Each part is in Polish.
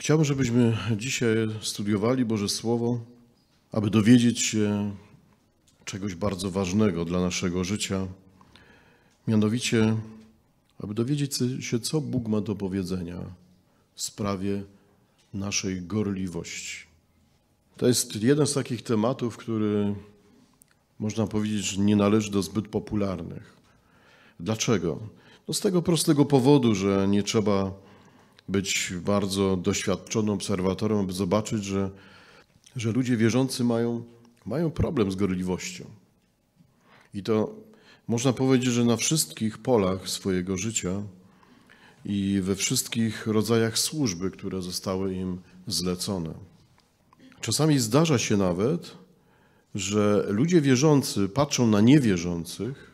Chciałbym, żebyśmy dzisiaj studiowali Boże Słowo, aby dowiedzieć się czegoś bardzo ważnego dla naszego życia, mianowicie, aby dowiedzieć się, co Bóg ma do powiedzenia w sprawie naszej gorliwości. To jest jeden z takich tematów, który można powiedzieć że nie należy do zbyt popularnych. Dlaczego? No z tego prostego powodu, że nie trzeba być bardzo doświadczonym obserwatorem, aby zobaczyć, że, że ludzie wierzący mają, mają problem z gorliwością. I to można powiedzieć, że na wszystkich polach swojego życia i we wszystkich rodzajach służby, które zostały im zlecone. Czasami zdarza się nawet, że ludzie wierzący patrzą na niewierzących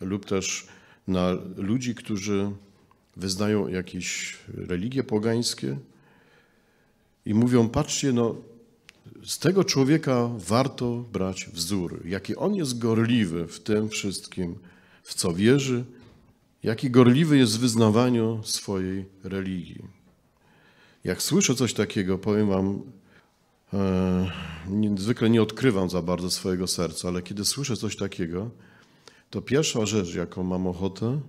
lub też na ludzi, którzy wyznają jakieś religie pogańskie i mówią: Patrzcie, no, z tego człowieka warto brać wzór, jaki on jest gorliwy w tym wszystkim, w co wierzy, jaki gorliwy jest w wyznawaniu swojej religii. Jak słyszę coś takiego, powiem Wam, e, zwykle nie odkrywam za bardzo swojego serca, ale kiedy słyszę coś takiego, to pierwsza rzecz, jaką mam ochotę,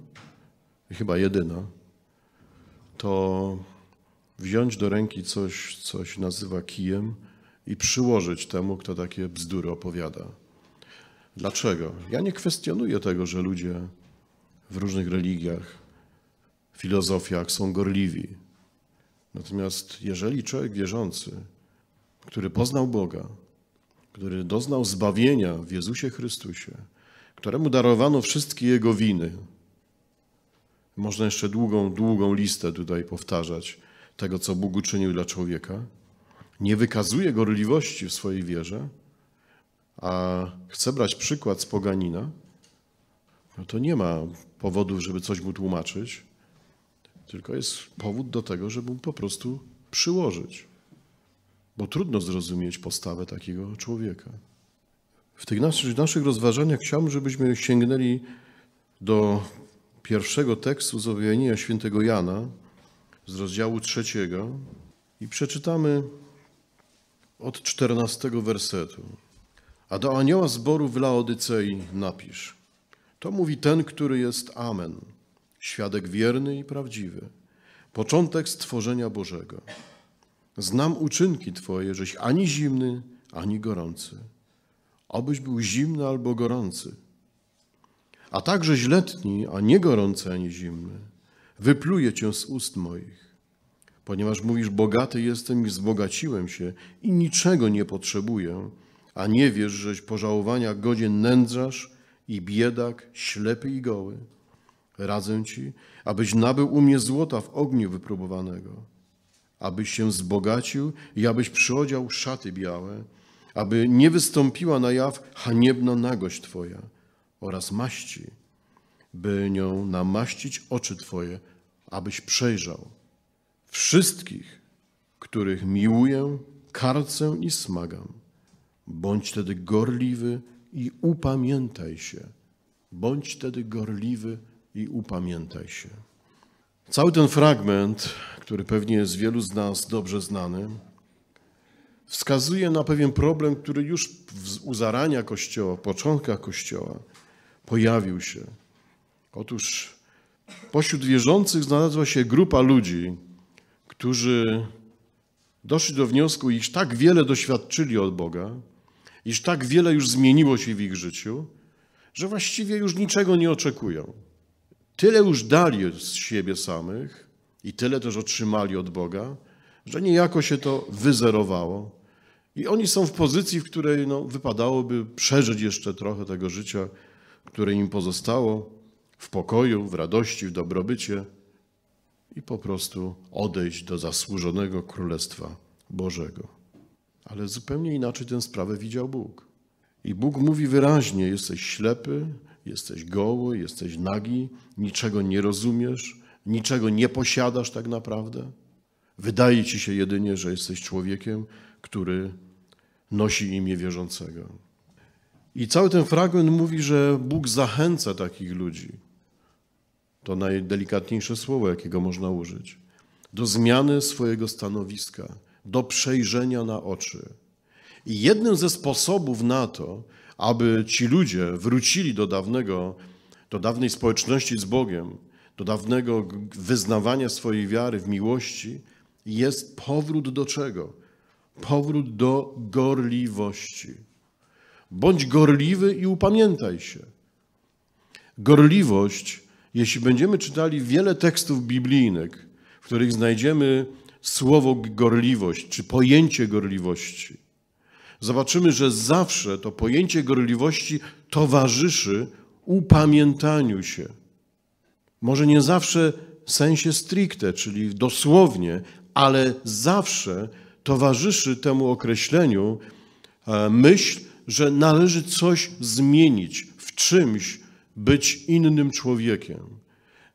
chyba jedyna, to wziąć do ręki coś, coś nazywa kijem i przyłożyć temu, kto takie bzdury opowiada. Dlaczego? Ja nie kwestionuję tego, że ludzie w różnych religiach, filozofiach są gorliwi. Natomiast jeżeli człowiek wierzący, który poznał Boga, który doznał zbawienia w Jezusie Chrystusie, któremu darowano wszystkie jego winy, można jeszcze długą, długą listę tutaj powtarzać tego, co Bóg uczynił dla człowieka. Nie wykazuje gorliwości w swojej wierze, a chce brać przykład z poganina, no to nie ma powodów, żeby coś mu tłumaczyć, tylko jest powód do tego, żeby mu po prostu przyłożyć. Bo trudno zrozumieć postawę takiego człowieka. W tych naszych, naszych rozważaniach chciałbym, żebyśmy sięgnęli do pierwszego tekstu z objawienia świętego Jana z rozdziału trzeciego i przeczytamy od czternastego wersetu. A do anioła zboru w Laodycei napisz. To mówi ten, który jest Amen, świadek wierny i prawdziwy, początek stworzenia Bożego. Znam uczynki Twoje, żeś ani zimny, ani gorący. Obyś był zimny albo gorący – a także źletni, a nie gorący ani zimny. Wypluję cię z ust moich. Ponieważ mówisz, bogaty jestem i wzbogaciłem się i niczego nie potrzebuję, a nie wiesz, żeś pożałowania godzien nędzarz i biedak, ślepy i goły. Radzę ci, abyś nabył u mnie złota w ogniu wypróbowanego, abyś się wzbogacił i abyś przyodział szaty białe, aby nie wystąpiła na jaw haniebna nagość Twoja oraz maści, by nią namaścić oczy Twoje, abyś przejrzał. Wszystkich, których miłuję, karcę i smagam. Bądź tedy gorliwy i upamiętaj się. Bądź tedy gorliwy i upamiętaj się. Cały ten fragment, który pewnie jest wielu z nas dobrze znany, wskazuje na pewien problem, który już u zarania Kościoła, w początkach Kościoła pojawił się. Otóż pośród wierzących znalazła się grupa ludzi, którzy doszli do wniosku, iż tak wiele doświadczyli od Boga, iż tak wiele już zmieniło się w ich życiu, że właściwie już niczego nie oczekują. Tyle już dali z siebie samych i tyle też otrzymali od Boga, że niejako się to wyzerowało. I oni są w pozycji, w której no, wypadałoby przeżyć jeszcze trochę tego życia, które im pozostało, w pokoju, w radości, w dobrobycie i po prostu odejść do zasłużonego Królestwa Bożego. Ale zupełnie inaczej tę sprawę widział Bóg. I Bóg mówi wyraźnie: jesteś ślepy, jesteś goły, jesteś nagi, niczego nie rozumiesz, niczego nie posiadasz tak naprawdę. Wydaje ci się jedynie, że jesteś człowiekiem, który nosi imię wierzącego. I cały ten fragment mówi, że Bóg zachęca takich ludzi. To najdelikatniejsze słowo, jakiego można użyć. Do zmiany swojego stanowiska, do przejrzenia na oczy. I jednym ze sposobów na to, aby ci ludzie wrócili do dawnego, do dawnej społeczności z Bogiem, do dawnego wyznawania swojej wiary w miłości, jest powrót do czego? Powrót do gorliwości. Bądź gorliwy i upamiętaj się. Gorliwość, jeśli będziemy czytali wiele tekstów biblijnych, w których znajdziemy słowo gorliwość czy pojęcie gorliwości, zobaczymy, że zawsze to pojęcie gorliwości towarzyszy upamiętaniu się. Może nie zawsze w sensie stricte, czyli dosłownie, ale zawsze towarzyszy temu określeniu e, myśl, że należy coś zmienić, w czymś być innym człowiekiem,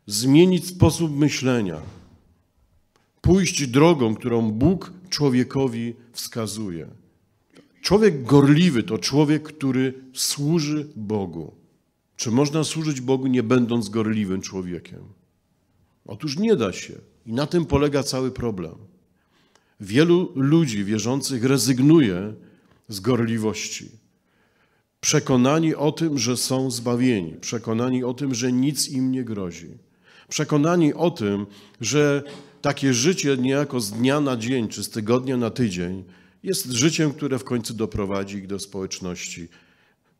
zmienić sposób myślenia, pójść drogą, którą Bóg człowiekowi wskazuje. Człowiek gorliwy to człowiek, który służy Bogu. Czy można służyć Bogu nie będąc gorliwym człowiekiem? Otóż nie da się. I na tym polega cały problem. Wielu ludzi wierzących rezygnuje z gorliwości przekonani o tym, że są zbawieni, przekonani o tym, że nic im nie grozi, przekonani o tym, że takie życie niejako z dnia na dzień czy z tygodnia na tydzień jest życiem, które w końcu doprowadzi ich do społeczności,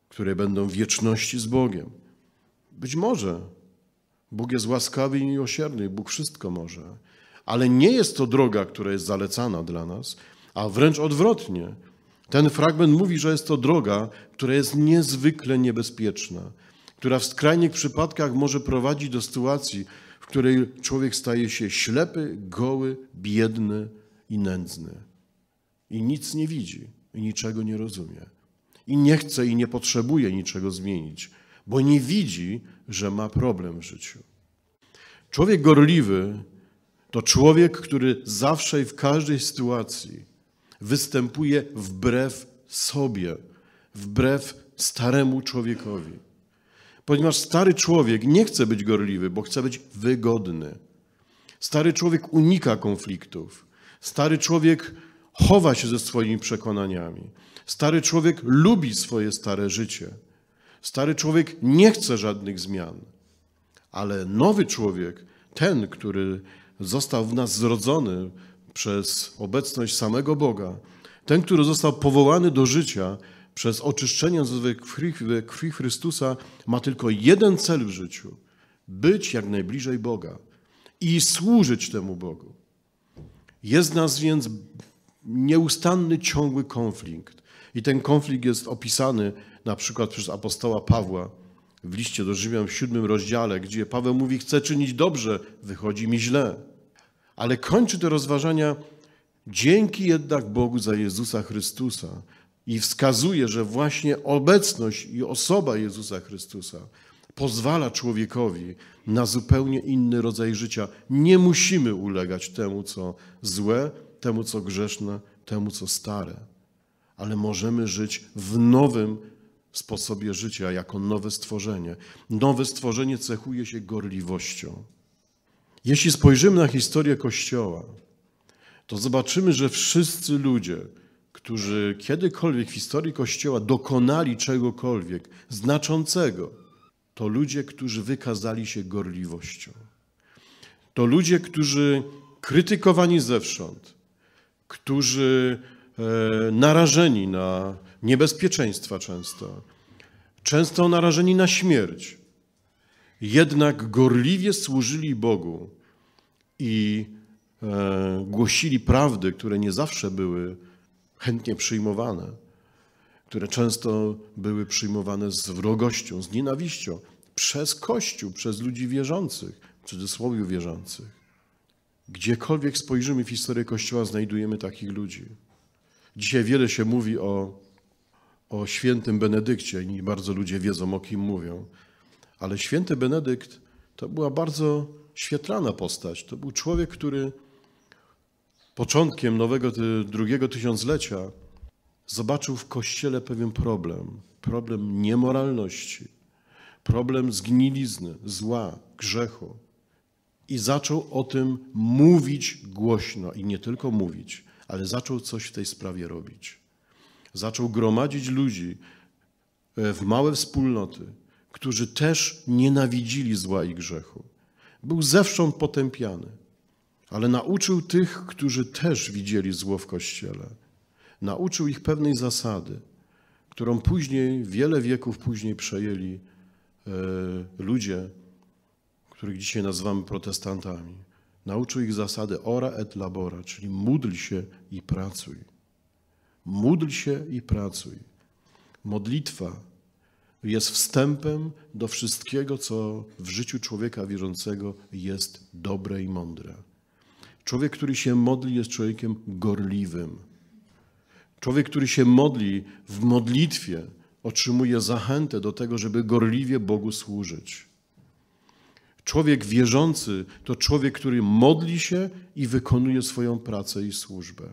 które będą wieczności z Bogiem. Być może Bóg jest łaskawy i miłosierny, Bóg wszystko może, ale nie jest to droga, która jest zalecana dla nas, a wręcz odwrotnie. Ten fragment mówi, że jest to droga, która jest niezwykle niebezpieczna, która w skrajnych przypadkach może prowadzić do sytuacji, w której człowiek staje się ślepy, goły, biedny i nędzny. I nic nie widzi, i niczego nie rozumie. I nie chce i nie potrzebuje niczego zmienić, bo nie widzi, że ma problem w życiu. Człowiek gorliwy to człowiek, który zawsze i w każdej sytuacji występuje wbrew sobie, wbrew staremu człowiekowi. Ponieważ stary człowiek nie chce być gorliwy, bo chce być wygodny. Stary człowiek unika konfliktów. Stary człowiek chowa się ze swoimi przekonaniami. Stary człowiek lubi swoje stare życie. Stary człowiek nie chce żadnych zmian. Ale nowy człowiek, ten, który został w nas zrodzony przez obecność samego Boga, ten, który został powołany do życia przez oczyszczenie ze krwi, krwi Chrystusa, ma tylko jeden cel w życiu być jak najbliżej Boga i służyć temu Bogu. Jest nas więc nieustanny, ciągły konflikt. I ten konflikt jest opisany na przykład przez apostoła Pawła w liście do Rzymian w siódmym rozdziale, gdzie Paweł mówi, chcę czynić dobrze, wychodzi mi źle ale kończy te rozważania dzięki jednak Bogu za Jezusa Chrystusa i wskazuje, że właśnie obecność i osoba Jezusa Chrystusa pozwala człowiekowi na zupełnie inny rodzaj życia. Nie musimy ulegać temu, co złe, temu, co grzeszne, temu, co stare, ale możemy żyć w nowym sposobie życia jako nowe stworzenie. Nowe stworzenie cechuje się gorliwością. Jeśli spojrzymy na historię Kościoła, to zobaczymy, że wszyscy ludzie, którzy kiedykolwiek w historii Kościoła dokonali czegokolwiek znaczącego, to ludzie, którzy wykazali się gorliwością. To ludzie, którzy krytykowani zewsząd, którzy e, narażeni na niebezpieczeństwa często, często narażeni na śmierć, jednak gorliwie służyli Bogu i e, głosili prawdy, które nie zawsze były chętnie przyjmowane, które często były przyjmowane z wrogością, z nienawiścią przez Kościół, przez ludzi wierzących, w cudzysłowie wierzących. Gdziekolwiek spojrzymy w historię Kościoła, znajdujemy takich ludzi. Dzisiaj wiele się mówi o, o świętym Benedykcie i bardzo ludzie wiedzą, o kim mówią. Ale święty Benedykt to była bardzo świetlana postać. To był człowiek, który początkiem nowego drugiego tysiąclecia zobaczył w kościele pewien problem. Problem niemoralności, problem zgnilizny, zła, grzechu. I zaczął o tym mówić głośno. I nie tylko mówić, ale zaczął coś w tej sprawie robić. Zaczął gromadzić ludzi e, w małe wspólnoty, którzy też nienawidzili zła i grzechu. Był zewsząd potępiany, ale nauczył tych, którzy też widzieli zło w Kościele. Nauczył ich pewnej zasady, którą później, wiele wieków później przejęli e, ludzie, których dzisiaj nazywamy protestantami. Nauczył ich zasady ora et labora, czyli módl się i pracuj. Módl się i pracuj. Modlitwa jest wstępem do wszystkiego, co w życiu człowieka wierzącego jest dobre i mądre. Człowiek, który się modli, jest człowiekiem gorliwym. Człowiek, który się modli w modlitwie, otrzymuje zachętę do tego, żeby gorliwie Bogu służyć. Człowiek wierzący to człowiek, który modli się i wykonuje swoją pracę i służbę.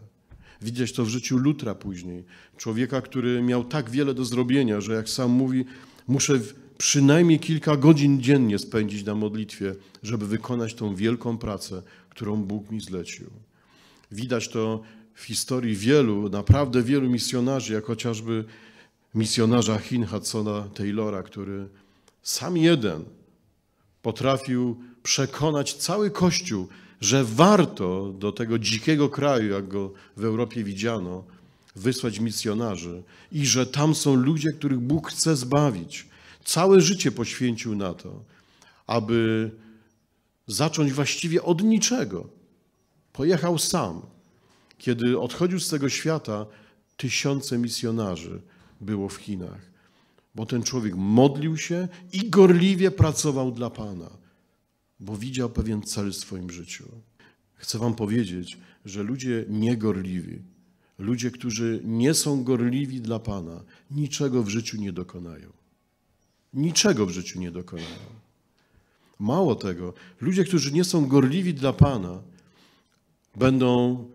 Widać to w życiu Lutra później. Człowieka, który miał tak wiele do zrobienia, że jak sam mówi, muszę przynajmniej kilka godzin dziennie spędzić na modlitwie, żeby wykonać tą wielką pracę, którą Bóg mi zlecił. Widać to w historii wielu, naprawdę wielu misjonarzy, jak chociażby misjonarza Chin Hudsona Taylora, który sam jeden potrafił przekonać cały Kościół że warto do tego dzikiego kraju, jak go w Europie widziano, wysłać misjonarzy i że tam są ludzie, których Bóg chce zbawić. Całe życie poświęcił na to, aby zacząć właściwie od niczego. Pojechał sam. Kiedy odchodził z tego świata, tysiące misjonarzy było w Chinach, bo ten człowiek modlił się i gorliwie pracował dla Pana bo widział pewien cel w swoim życiu. Chcę Wam powiedzieć, że ludzie niegorliwi, ludzie, którzy nie są gorliwi dla Pana, niczego w życiu nie dokonają. Niczego w życiu nie dokonają. Mało tego, ludzie, którzy nie są gorliwi dla Pana, będą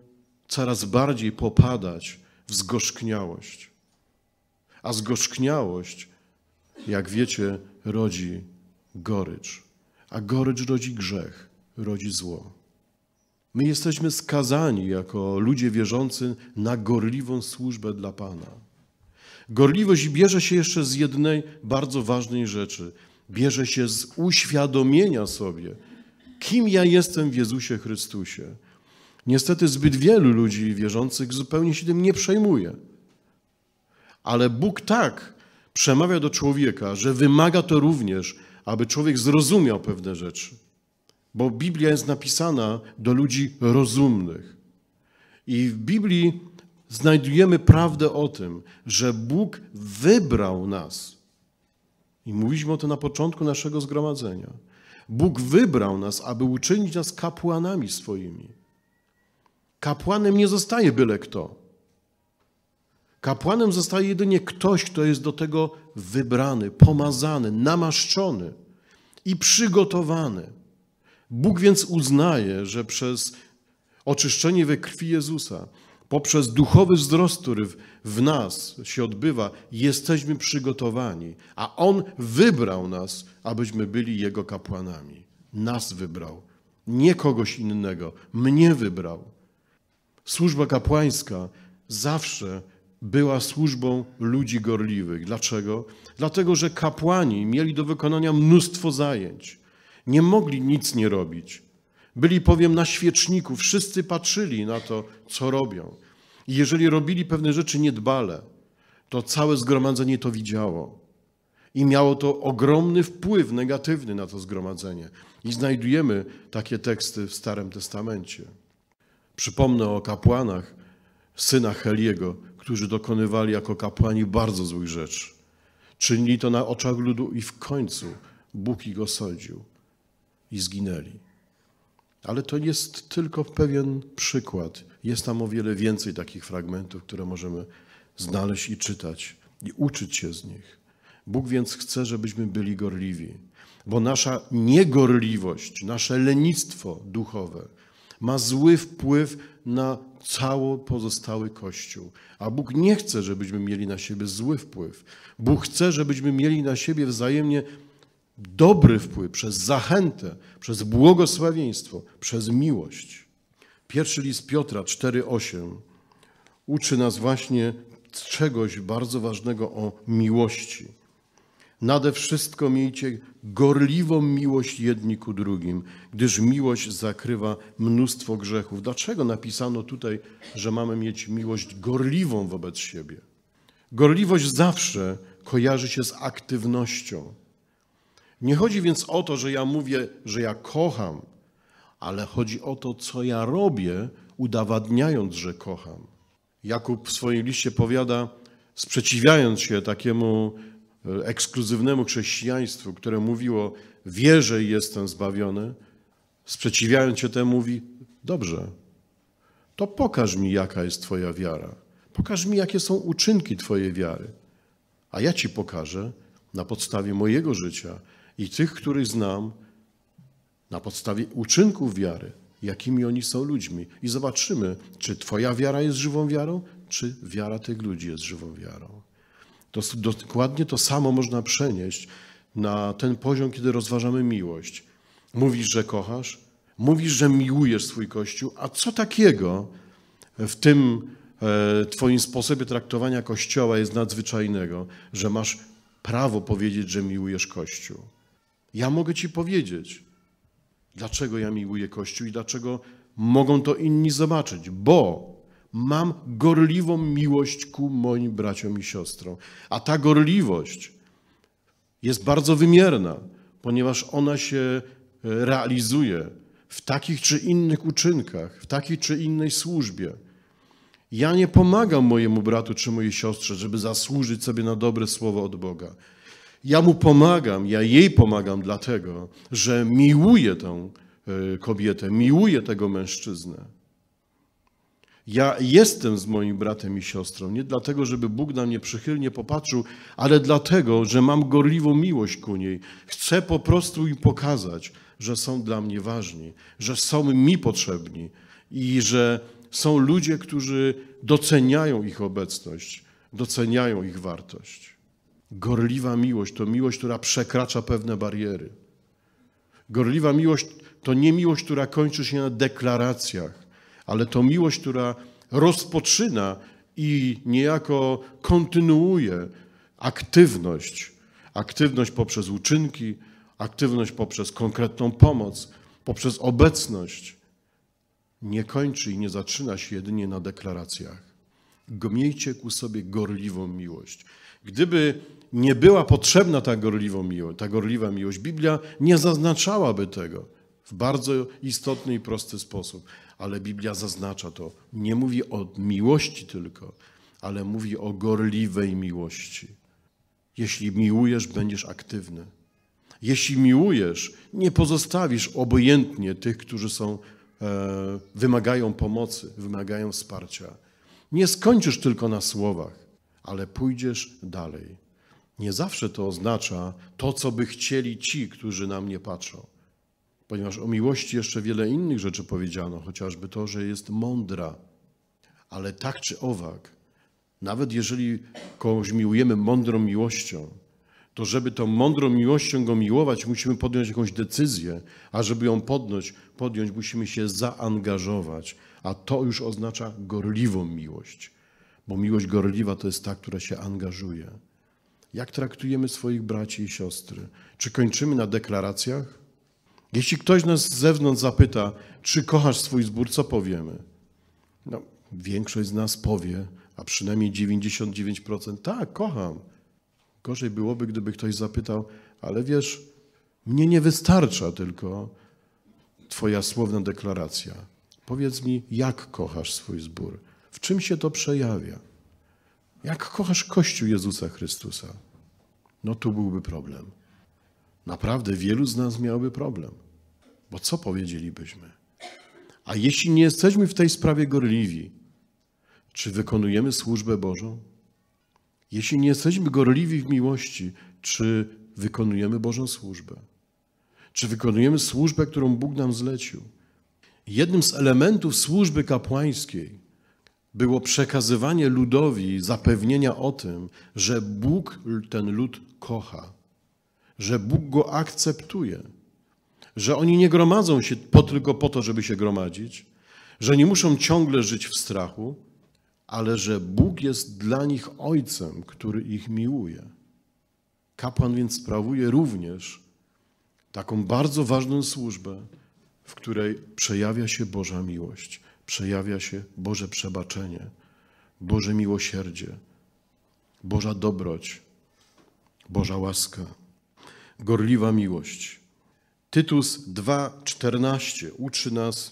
coraz bardziej popadać w zgorzkniałość. A zgorzkniałość, jak wiecie, rodzi gorycz a gorycz rodzi grzech, rodzi zło. My jesteśmy skazani jako ludzie wierzący na gorliwą służbę dla Pana. Gorliwość bierze się jeszcze z jednej bardzo ważnej rzeczy. Bierze się z uświadomienia sobie, kim ja jestem w Jezusie Chrystusie. Niestety zbyt wielu ludzi wierzących zupełnie się tym nie przejmuje. Ale Bóg tak przemawia do człowieka, że wymaga to również aby człowiek zrozumiał pewne rzeczy. Bo Biblia jest napisana do ludzi rozumnych. I w Biblii znajdujemy prawdę o tym, że Bóg wybrał nas. I mówiliśmy o to na początku naszego zgromadzenia. Bóg wybrał nas, aby uczynić nas kapłanami swoimi. Kapłanem nie zostaje byle kto. Kapłanem zostaje jedynie ktoś, kto jest do tego wybrany, pomazany, namaszczony i przygotowany. Bóg więc uznaje, że przez oczyszczenie we krwi Jezusa, poprzez duchowy wzrost, który w nas się odbywa, jesteśmy przygotowani, a On wybrał nas, abyśmy byli Jego kapłanami. Nas wybrał, nie kogoś innego, mnie wybrał. Służba kapłańska zawsze była służbą ludzi gorliwych. Dlaczego? Dlatego, że kapłani mieli do wykonania mnóstwo zajęć. Nie mogli nic nie robić. Byli powiem, na świeczniku, wszyscy patrzyli na to, co robią. I jeżeli robili pewne rzeczy niedbale, to całe zgromadzenie to widziało. I miało to ogromny wpływ negatywny na to zgromadzenie. I znajdujemy takie teksty w Starym Testamencie. Przypomnę o kapłanach, syna Heliego, którzy dokonywali jako kapłani bardzo złych rzeczy. Czynili to na oczach ludu i w końcu Bóg ich osądził i zginęli. Ale to jest tylko pewien przykład. Jest tam o wiele więcej takich fragmentów, które możemy znaleźć i czytać i uczyć się z nich. Bóg więc chce, żebyśmy byli gorliwi, bo nasza niegorliwość, nasze lenistwo duchowe ma zły wpływ na cały pozostały Kościół. A Bóg nie chce, żebyśmy mieli na siebie zły wpływ. Bóg chce, żebyśmy mieli na siebie wzajemnie dobry wpływ przez zachętę, przez błogosławieństwo, przez miłość. Pierwszy list Piotra 4:8 uczy nas właśnie czegoś bardzo ważnego o miłości. Nade wszystko miejcie gorliwą miłość jedni ku drugim, gdyż miłość zakrywa mnóstwo grzechów. Dlaczego napisano tutaj, że mamy mieć miłość gorliwą wobec siebie? Gorliwość zawsze kojarzy się z aktywnością. Nie chodzi więc o to, że ja mówię, że ja kocham, ale chodzi o to, co ja robię, udowadniając, że kocham. Jakub w swojej liście powiada, sprzeciwiając się takiemu ekskluzywnemu chrześcijaństwu, które mówiło, wierzę i jestem zbawiony, sprzeciwiając się temu, mówi: Dobrze, to pokaż mi, jaka jest Twoja wiara. Pokaż mi, jakie są uczynki Twojej wiary. A ja Ci pokażę na podstawie mojego życia i tych, których znam, na podstawie uczynków wiary, jakimi oni są ludźmi. I zobaczymy, czy Twoja wiara jest żywą wiarą, czy wiara tych ludzi jest żywą wiarą. To, dokładnie to samo można przenieść na ten poziom, kiedy rozważamy miłość. Mówisz, że kochasz, mówisz, że miłujesz swój Kościół, a co takiego w tym e, Twoim sposobie traktowania Kościoła jest nadzwyczajnego, że masz prawo powiedzieć, że miłujesz Kościół? Ja mogę Ci powiedzieć, dlaczego ja miłuję Kościół i dlaczego mogą to inni zobaczyć, bo mam gorliwą miłość ku moim braciom i siostrom. A ta gorliwość jest bardzo wymierna, ponieważ ona się e, realizuje w takich czy innych uczynkach, w takiej czy innej służbie. Ja nie pomagam mojemu bratu czy mojej siostrze, żeby zasłużyć sobie na dobre słowo od Boga. Ja mu pomagam, ja jej pomagam dlatego, że miłuję tę e, kobietę, miłuję tego mężczyznę. Ja jestem z moim bratem i siostrą nie dlatego, żeby Bóg na mnie przychylnie popatrzył, ale dlatego, że mam gorliwą miłość ku niej. Chcę po prostu im pokazać, że są dla mnie ważni, że są mi potrzebni i że są ludzie, którzy doceniają ich obecność, doceniają ich wartość. Gorliwa miłość to miłość, która przekracza pewne bariery. Gorliwa miłość to nie miłość, która kończy się na deklaracjach ale to miłość, która rozpoczyna i niejako kontynuuje aktywność, aktywność poprzez uczynki, aktywność poprzez konkretną pomoc, poprzez obecność, nie kończy i nie zaczyna się jedynie na deklaracjach. Miejcie ku sobie gorliwą miłość. Gdyby nie była potrzebna ta, miłość, ta gorliwa miłość, Biblia nie zaznaczałaby tego w bardzo istotny i prosty sposób ale Biblia zaznacza to. Nie mówi o miłości tylko, ale mówi o gorliwej miłości. Jeśli miłujesz, będziesz aktywny. Jeśli miłujesz, nie pozostawisz obojętnie tych, którzy są, e, wymagają pomocy, wymagają wsparcia. Nie skończysz tylko na słowach, ale pójdziesz dalej. Nie zawsze to oznacza to, co by chcieli ci, którzy na mnie patrzą ponieważ o miłości jeszcze wiele innych rzeczy powiedziano, chociażby to, że jest mądra, ale tak czy owak, nawet jeżeli kogoś miłujemy mądrą miłością, to żeby tą mądrą miłością go miłować, musimy podjąć jakąś decyzję, a żeby ją podjąć, podjąć musimy się zaangażować, a to już oznacza gorliwą miłość, bo miłość gorliwa to jest ta, która się angażuje. Jak traktujemy swoich braci i siostry? Czy kończymy na deklaracjach? Jeśli ktoś nas z zewnątrz zapyta, czy kochasz swój zbór, co powiemy? No, większość z nas powie, a przynajmniej 99%, tak, kocham. Gorzej byłoby, gdyby ktoś zapytał, ale wiesz, mnie nie wystarcza tylko Twoja słowna deklaracja. Powiedz mi, jak kochasz swój zbór? W czym się to przejawia? Jak kochasz Kościół Jezusa Chrystusa? No tu byłby problem. Naprawdę wielu z nas miałby problem. Bo co powiedzielibyśmy? A jeśli nie jesteśmy w tej sprawie gorliwi, czy wykonujemy służbę Bożą? Jeśli nie jesteśmy gorliwi w miłości, czy wykonujemy Bożą służbę? Czy wykonujemy służbę, którą Bóg nam zlecił? Jednym z elementów służby kapłańskiej było przekazywanie ludowi zapewnienia o tym, że Bóg ten lud kocha, że Bóg go akceptuje że oni nie gromadzą się po, tylko po to, żeby się gromadzić, że nie muszą ciągle żyć w strachu, ale że Bóg jest dla nich ojcem, który ich miłuje. Kapłan więc sprawuje również taką bardzo ważną służbę, w której przejawia się Boża miłość, przejawia się Boże przebaczenie, Boże miłosierdzie, Boża dobroć, Boża łaska, gorliwa miłość. Tytus 2:14 uczy nas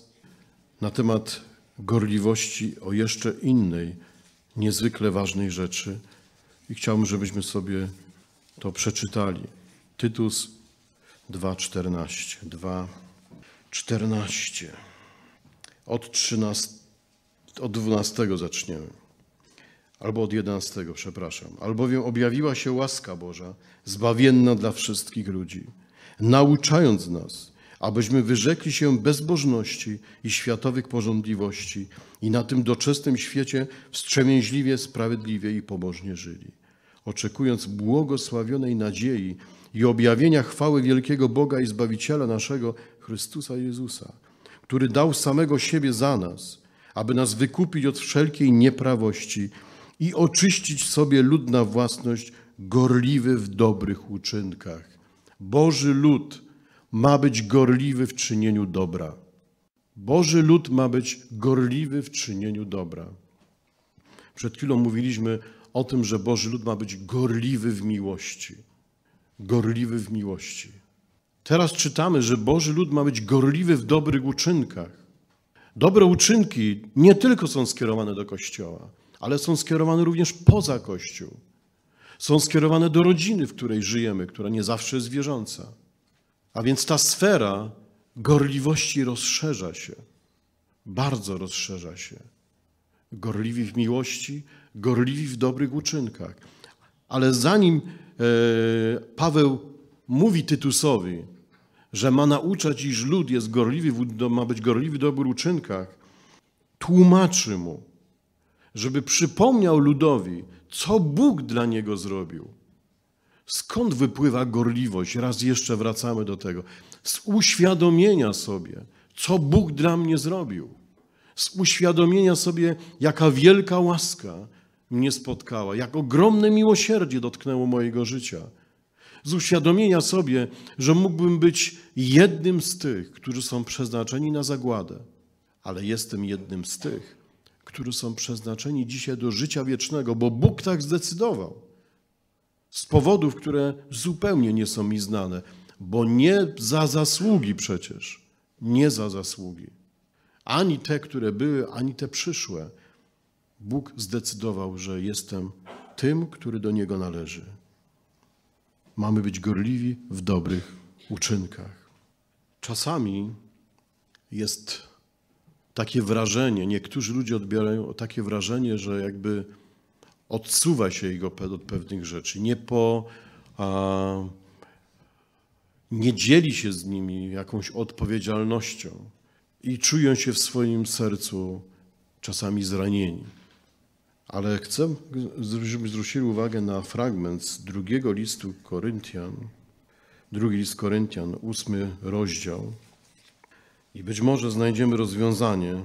na temat gorliwości o jeszcze innej, niezwykle ważnej rzeczy i chciałbym, żebyśmy sobie to przeczytali. Tytus 2:14. 2:14. Od 13 od 12 zaczniemy. Albo od 11, przepraszam. Albowiem objawiła się łaska Boża, zbawienna dla wszystkich ludzi nauczając nas, abyśmy wyrzekli się bezbożności i światowych porządliwości i na tym doczesnym świecie wstrzemięźliwie, sprawiedliwie i pobożnie żyli. Oczekując błogosławionej nadziei i objawienia chwały wielkiego Boga i Zbawiciela naszego, Chrystusa Jezusa, który dał samego siebie za nas, aby nas wykupić od wszelkiej nieprawości i oczyścić sobie ludna własność, gorliwy w dobrych uczynkach Boży lud ma być gorliwy w czynieniu dobra. Boży lud ma być gorliwy w czynieniu dobra. Przed chwilą mówiliśmy o tym, że Boży lud ma być gorliwy w miłości. Gorliwy w miłości. Teraz czytamy, że Boży lud ma być gorliwy w dobrych uczynkach. Dobre uczynki nie tylko są skierowane do Kościoła, ale są skierowane również poza Kościół są skierowane do rodziny, w której żyjemy, która nie zawsze jest wierząca. A więc ta sfera gorliwości rozszerza się, bardzo rozszerza się. Gorliwi w miłości, gorliwi w dobrych uczynkach. Ale zanim e, Paweł mówi Tytusowi, że ma nauczać, iż lud jest gorliwy, ma być gorliwy w dobrych uczynkach, tłumaczy mu, żeby przypomniał ludowi, co Bóg dla niego zrobił. Skąd wypływa gorliwość? Raz jeszcze wracamy do tego. Z uświadomienia sobie, co Bóg dla mnie zrobił. Z uświadomienia sobie, jaka wielka łaska mnie spotkała, jak ogromne miłosierdzie dotknęło mojego życia. Z uświadomienia sobie, że mógłbym być jednym z tych, którzy są przeznaczeni na zagładę, ale jestem jednym z tych, którzy są przeznaczeni dzisiaj do życia wiecznego, bo Bóg tak zdecydował. Z powodów, które zupełnie nie są mi znane, bo nie za zasługi przecież, nie za zasługi. Ani te, które były, ani te przyszłe. Bóg zdecydował, że jestem tym, który do Niego należy. Mamy być gorliwi w dobrych uczynkach. Czasami jest takie wrażenie, niektórzy ludzie odbierają takie wrażenie, że jakby odsuwa się jego od pewnych rzeczy, nie po, a, nie dzieli się z nimi jakąś odpowiedzialnością i czują się w swoim sercu czasami zranieni. Ale chcę, żebyśmy zwrócili uwagę na fragment z drugiego listu Koryntian, drugi list Koryntian, ósmy rozdział, i być może znajdziemy rozwiązanie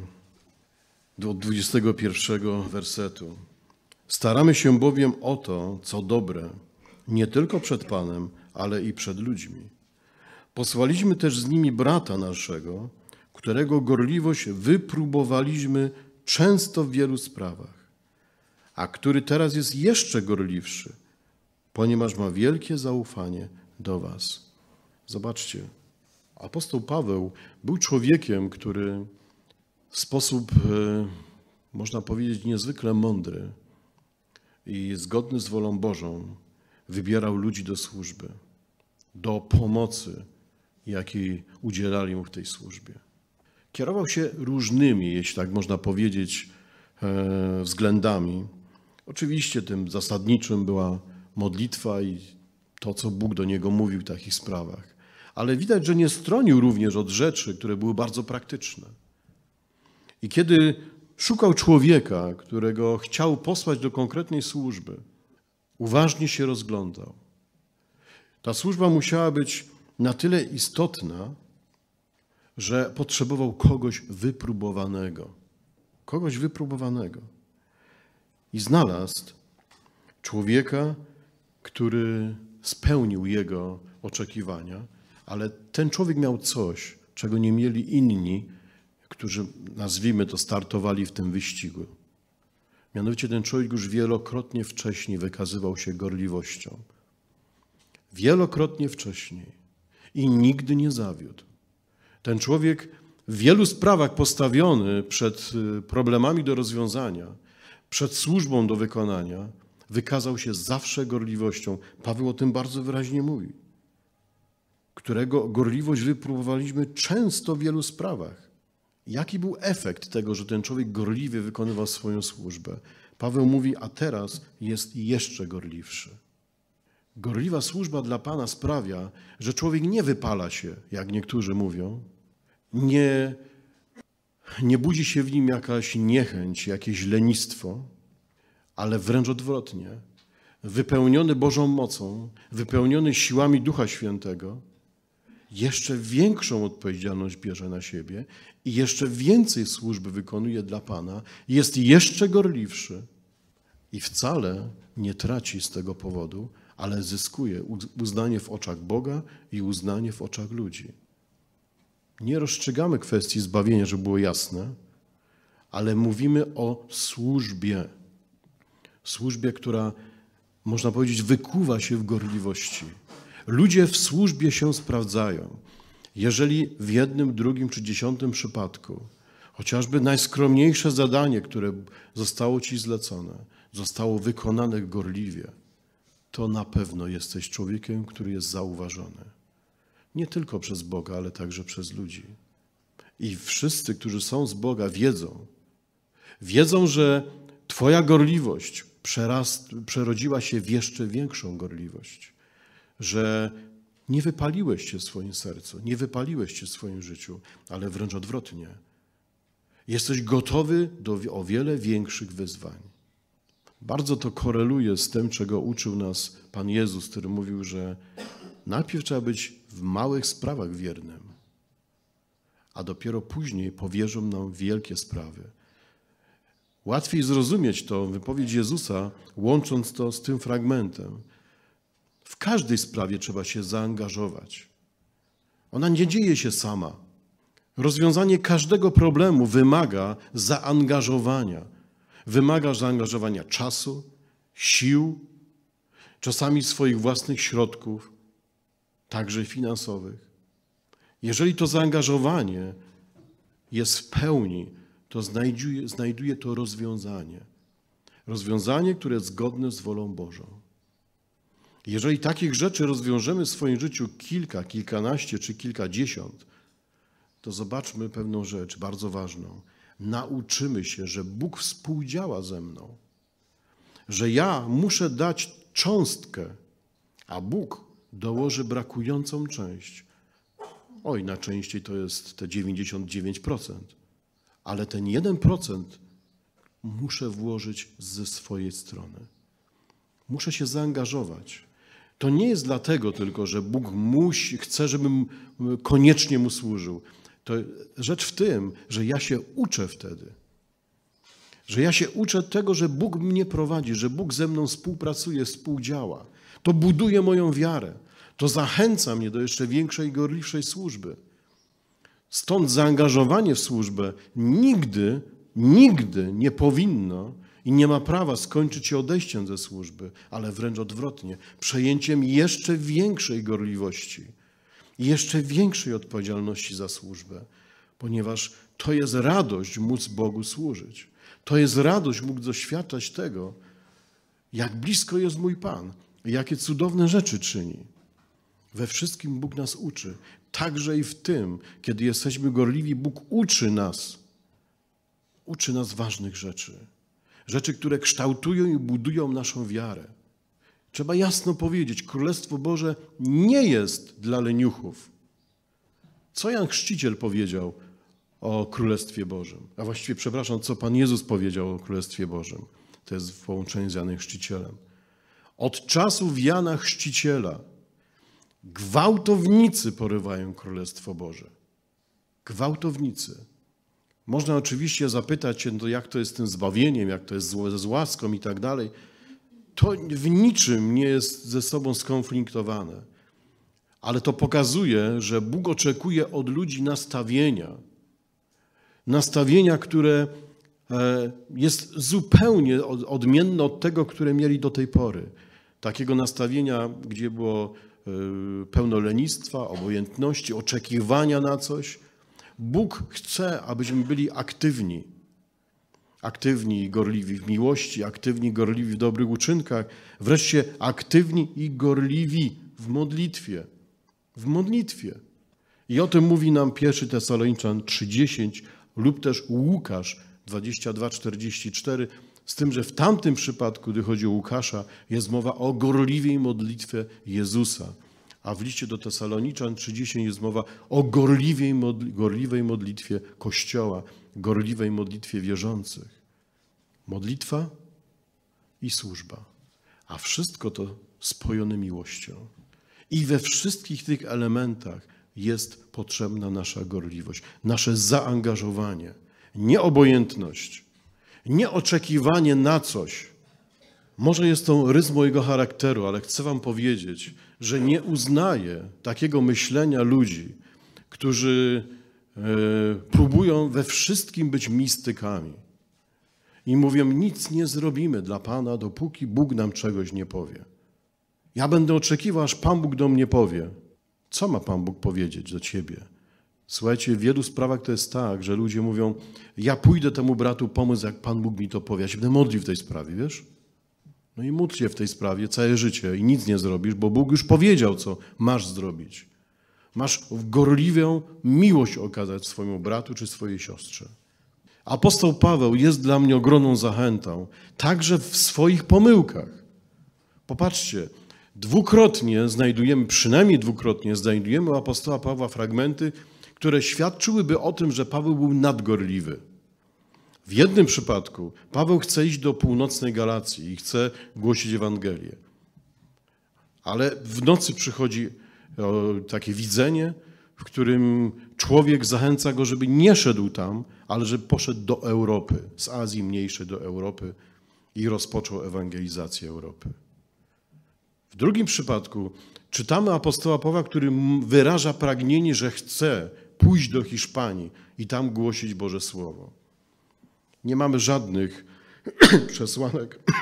do 21 wersetu. Staramy się bowiem o to, co dobre, nie tylko przed Panem, ale i przed ludźmi. Posłaliśmy też z nimi brata naszego, którego gorliwość wypróbowaliśmy często w wielu sprawach, a który teraz jest jeszcze gorliwszy, ponieważ ma wielkie zaufanie do Was. Zobaczcie, Apostoł Paweł był człowiekiem, który w sposób, e, można powiedzieć, niezwykle mądry i zgodny z wolą Bożą wybierał ludzi do służby, do pomocy, jakiej udzielali mu w tej służbie. Kierował się różnymi, jeśli tak można powiedzieć, e, względami. Oczywiście tym zasadniczym była modlitwa i to, co Bóg do niego mówił w takich sprawach ale widać, że nie stronił również od rzeczy, które były bardzo praktyczne. I kiedy szukał człowieka, którego chciał posłać do konkretnej służby, uważnie się rozglądał. Ta służba musiała być na tyle istotna, że potrzebował kogoś wypróbowanego. Kogoś wypróbowanego. I znalazł człowieka, który spełnił jego oczekiwania ale ten człowiek miał coś, czego nie mieli inni, którzy, nazwijmy to, startowali w tym wyścigu. Mianowicie ten człowiek już wielokrotnie wcześniej wykazywał się gorliwością. Wielokrotnie wcześniej. I nigdy nie zawiódł. Ten człowiek w wielu sprawach postawiony przed y, problemami do rozwiązania, przed służbą do wykonania, wykazał się zawsze gorliwością. Paweł o tym bardzo wyraźnie mówi którego gorliwość wypróbowaliśmy często w wielu sprawach. Jaki był efekt tego, że ten człowiek gorliwie wykonywał swoją służbę? Paweł mówi, a teraz jest jeszcze gorliwszy. Gorliwa służba dla Pana sprawia, że człowiek nie wypala się, jak niektórzy mówią, nie, nie budzi się w nim jakaś niechęć, jakieś lenistwo, ale wręcz odwrotnie. Wypełniony Bożą mocą, wypełniony siłami Ducha Świętego, jeszcze większą odpowiedzialność bierze na siebie i jeszcze więcej służby wykonuje dla Pana, jest jeszcze gorliwszy i wcale nie traci z tego powodu, ale zyskuje uznanie w oczach Boga i uznanie w oczach ludzi. Nie rozstrzygamy kwestii zbawienia, żeby było jasne, ale mówimy o służbie. Służbie, która, można powiedzieć, wykuwa się w gorliwości Ludzie w służbie się sprawdzają. Jeżeli w jednym, drugim czy dziesiątym przypadku chociażby najskromniejsze zadanie, które zostało ci zlecone, zostało wykonane gorliwie, to na pewno jesteś człowiekiem, który jest zauważony. Nie tylko przez Boga, ale także przez ludzi. I wszyscy, którzy są z Boga, wiedzą, wiedzą, że Twoja gorliwość przerodziła się w jeszcze większą gorliwość że nie wypaliłeś się w swoim sercu, nie wypaliłeś się w swoim życiu, ale wręcz odwrotnie. Jesteś gotowy do o wiele większych wyzwań. Bardzo to koreluje z tym, czego uczył nas Pan Jezus, który mówił, że najpierw trzeba być w małych sprawach wiernym, a dopiero później powierzą nam wielkie sprawy. Łatwiej zrozumieć tą wypowiedź Jezusa, łącząc to z tym fragmentem. W każdej sprawie trzeba się zaangażować. Ona nie dzieje się sama. Rozwiązanie każdego problemu wymaga zaangażowania. Wymaga zaangażowania czasu, sił, czasami swoich własnych środków, także finansowych. Jeżeli to zaangażowanie jest w pełni, to znajduje, znajduje to rozwiązanie. Rozwiązanie, które jest zgodne z wolą Bożą. Jeżeli takich rzeczy rozwiążemy w swoim życiu kilka, kilkanaście czy kilkadziesiąt, to zobaczmy pewną rzecz bardzo ważną. Nauczymy się, że Bóg współdziała ze mną, że ja muszę dać cząstkę, a Bóg dołoży brakującą część. Oj, najczęściej to jest te 99%, ale ten 1% muszę włożyć ze swojej strony. Muszę się zaangażować. To nie jest dlatego tylko, że Bóg musi, chce, żebym koniecznie Mu służył. To rzecz w tym, że ja się uczę wtedy. Że ja się uczę tego, że Bóg mnie prowadzi, że Bóg ze mną współpracuje, współdziała. To buduje moją wiarę. To zachęca mnie do jeszcze większej, gorliwszej służby. Stąd zaangażowanie w służbę nigdy, nigdy nie powinno i nie ma prawa skończyć się odejściem ze służby, ale wręcz odwrotnie, przejęciem jeszcze większej gorliwości, jeszcze większej odpowiedzialności za służbę, ponieważ to jest radość móc Bogu służyć. To jest radość móc doświadczać tego, jak blisko jest mój Pan, jakie cudowne rzeczy czyni. We wszystkim Bóg nas uczy, także i w tym, kiedy jesteśmy gorliwi, Bóg uczy nas. Uczy nas ważnych rzeczy rzeczy, które kształtują i budują naszą wiarę. Trzeba jasno powiedzieć, Królestwo Boże nie jest dla leniuchów. Co Jan Chrzciciel powiedział o Królestwie Bożym? A właściwie, przepraszam, co Pan Jezus powiedział o Królestwie Bożym? To jest w połączeniu z Janem Chrzcicielem. Od czasów Jana Chrzciciela gwałtownicy porywają Królestwo Boże. Gwałtownicy. Można oczywiście zapytać się, no jak to jest z tym zbawieniem, jak to jest z, z łaską i tak dalej. To w niczym nie jest ze sobą skonfliktowane. Ale to pokazuje, że Bóg oczekuje od ludzi nastawienia. Nastawienia, które e, jest zupełnie odmienne od tego, które mieli do tej pory. Takiego nastawienia, gdzie było e, pełno lenistwa, obojętności, oczekiwania na coś – Bóg chce, abyśmy byli aktywni. Aktywni i gorliwi w miłości, aktywni i gorliwi w dobrych uczynkach, wreszcie aktywni i gorliwi w modlitwie. W modlitwie. I o tym mówi nam pierwszy Tesaloniczan 3:10 lub też Łukasz 22:44, z tym, że w tamtym przypadku, gdy chodzi o Łukasza, jest mowa o gorliwej modlitwie Jezusa a w liście do Tesaloniczan 30 jest mowa o gorliwej, modli gorliwej modlitwie Kościoła, gorliwej modlitwie wierzących. Modlitwa i służba, a wszystko to spojone miłością. I we wszystkich tych elementach jest potrzebna nasza gorliwość, nasze zaangażowanie, nieobojętność, nieoczekiwanie na coś, może jest to rys mojego charakteru, ale chcę Wam powiedzieć, że nie uznaję takiego myślenia ludzi, którzy e, próbują we wszystkim być mistykami i mówią: Nic nie zrobimy dla Pana, dopóki Bóg nam czegoś nie powie. Ja będę oczekiwał, aż Pan Bóg do mnie powie. Co ma Pan Bóg powiedzieć do ciebie? Słuchajcie, w wielu sprawach to jest tak, że ludzie mówią: Ja pójdę temu bratu pomóc, jak Pan Bóg mi to powie. Ja się będę modlił w tej sprawie, wiesz? No i módl się w tej sprawie całe życie i nic nie zrobisz, bo Bóg już powiedział, co masz zrobić. Masz gorliwą miłość okazać swojemu bratu czy swojej siostrze. Apostoł Paweł jest dla mnie ogromną zachętą, także w swoich pomyłkach. Popatrzcie, dwukrotnie znajdujemy, przynajmniej dwukrotnie znajdujemy u apostoła Pawła fragmenty, które świadczyłyby o tym, że Paweł był nadgorliwy. W jednym przypadku Paweł chce iść do północnej Galacji i chce głosić Ewangelię. Ale w nocy przychodzi e, takie widzenie, w którym człowiek zachęca go, żeby nie szedł tam, ale żeby poszedł do Europy, z Azji Mniejszej do Europy i rozpoczął ewangelizację Europy. W drugim przypadku czytamy apostoła Pawła, który wyraża pragnienie, że chce pójść do Hiszpanii i tam głosić Boże Słowo. Nie mamy żadnych przesłanek,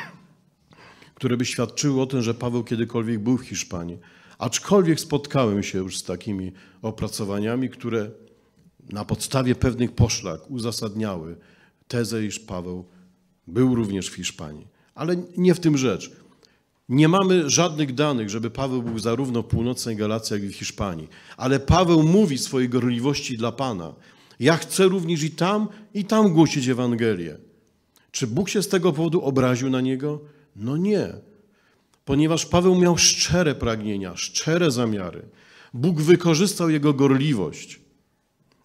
które by świadczyły o tym, że Paweł kiedykolwiek był w Hiszpanii. Aczkolwiek spotkałem się już z takimi opracowaniami, które na podstawie pewnych poszlak uzasadniały tezę, iż Paweł był również w Hiszpanii. Ale nie w tym rzecz. Nie mamy żadnych danych, żeby Paweł był zarówno w północnej Galacji, jak i w Hiszpanii. Ale Paweł mówi swojej gorliwości dla Pana. Ja chcę również i tam, i tam głosić Ewangelię. Czy Bóg się z tego powodu obraził na niego? No nie, ponieważ Paweł miał szczere pragnienia, szczere zamiary. Bóg wykorzystał jego gorliwość,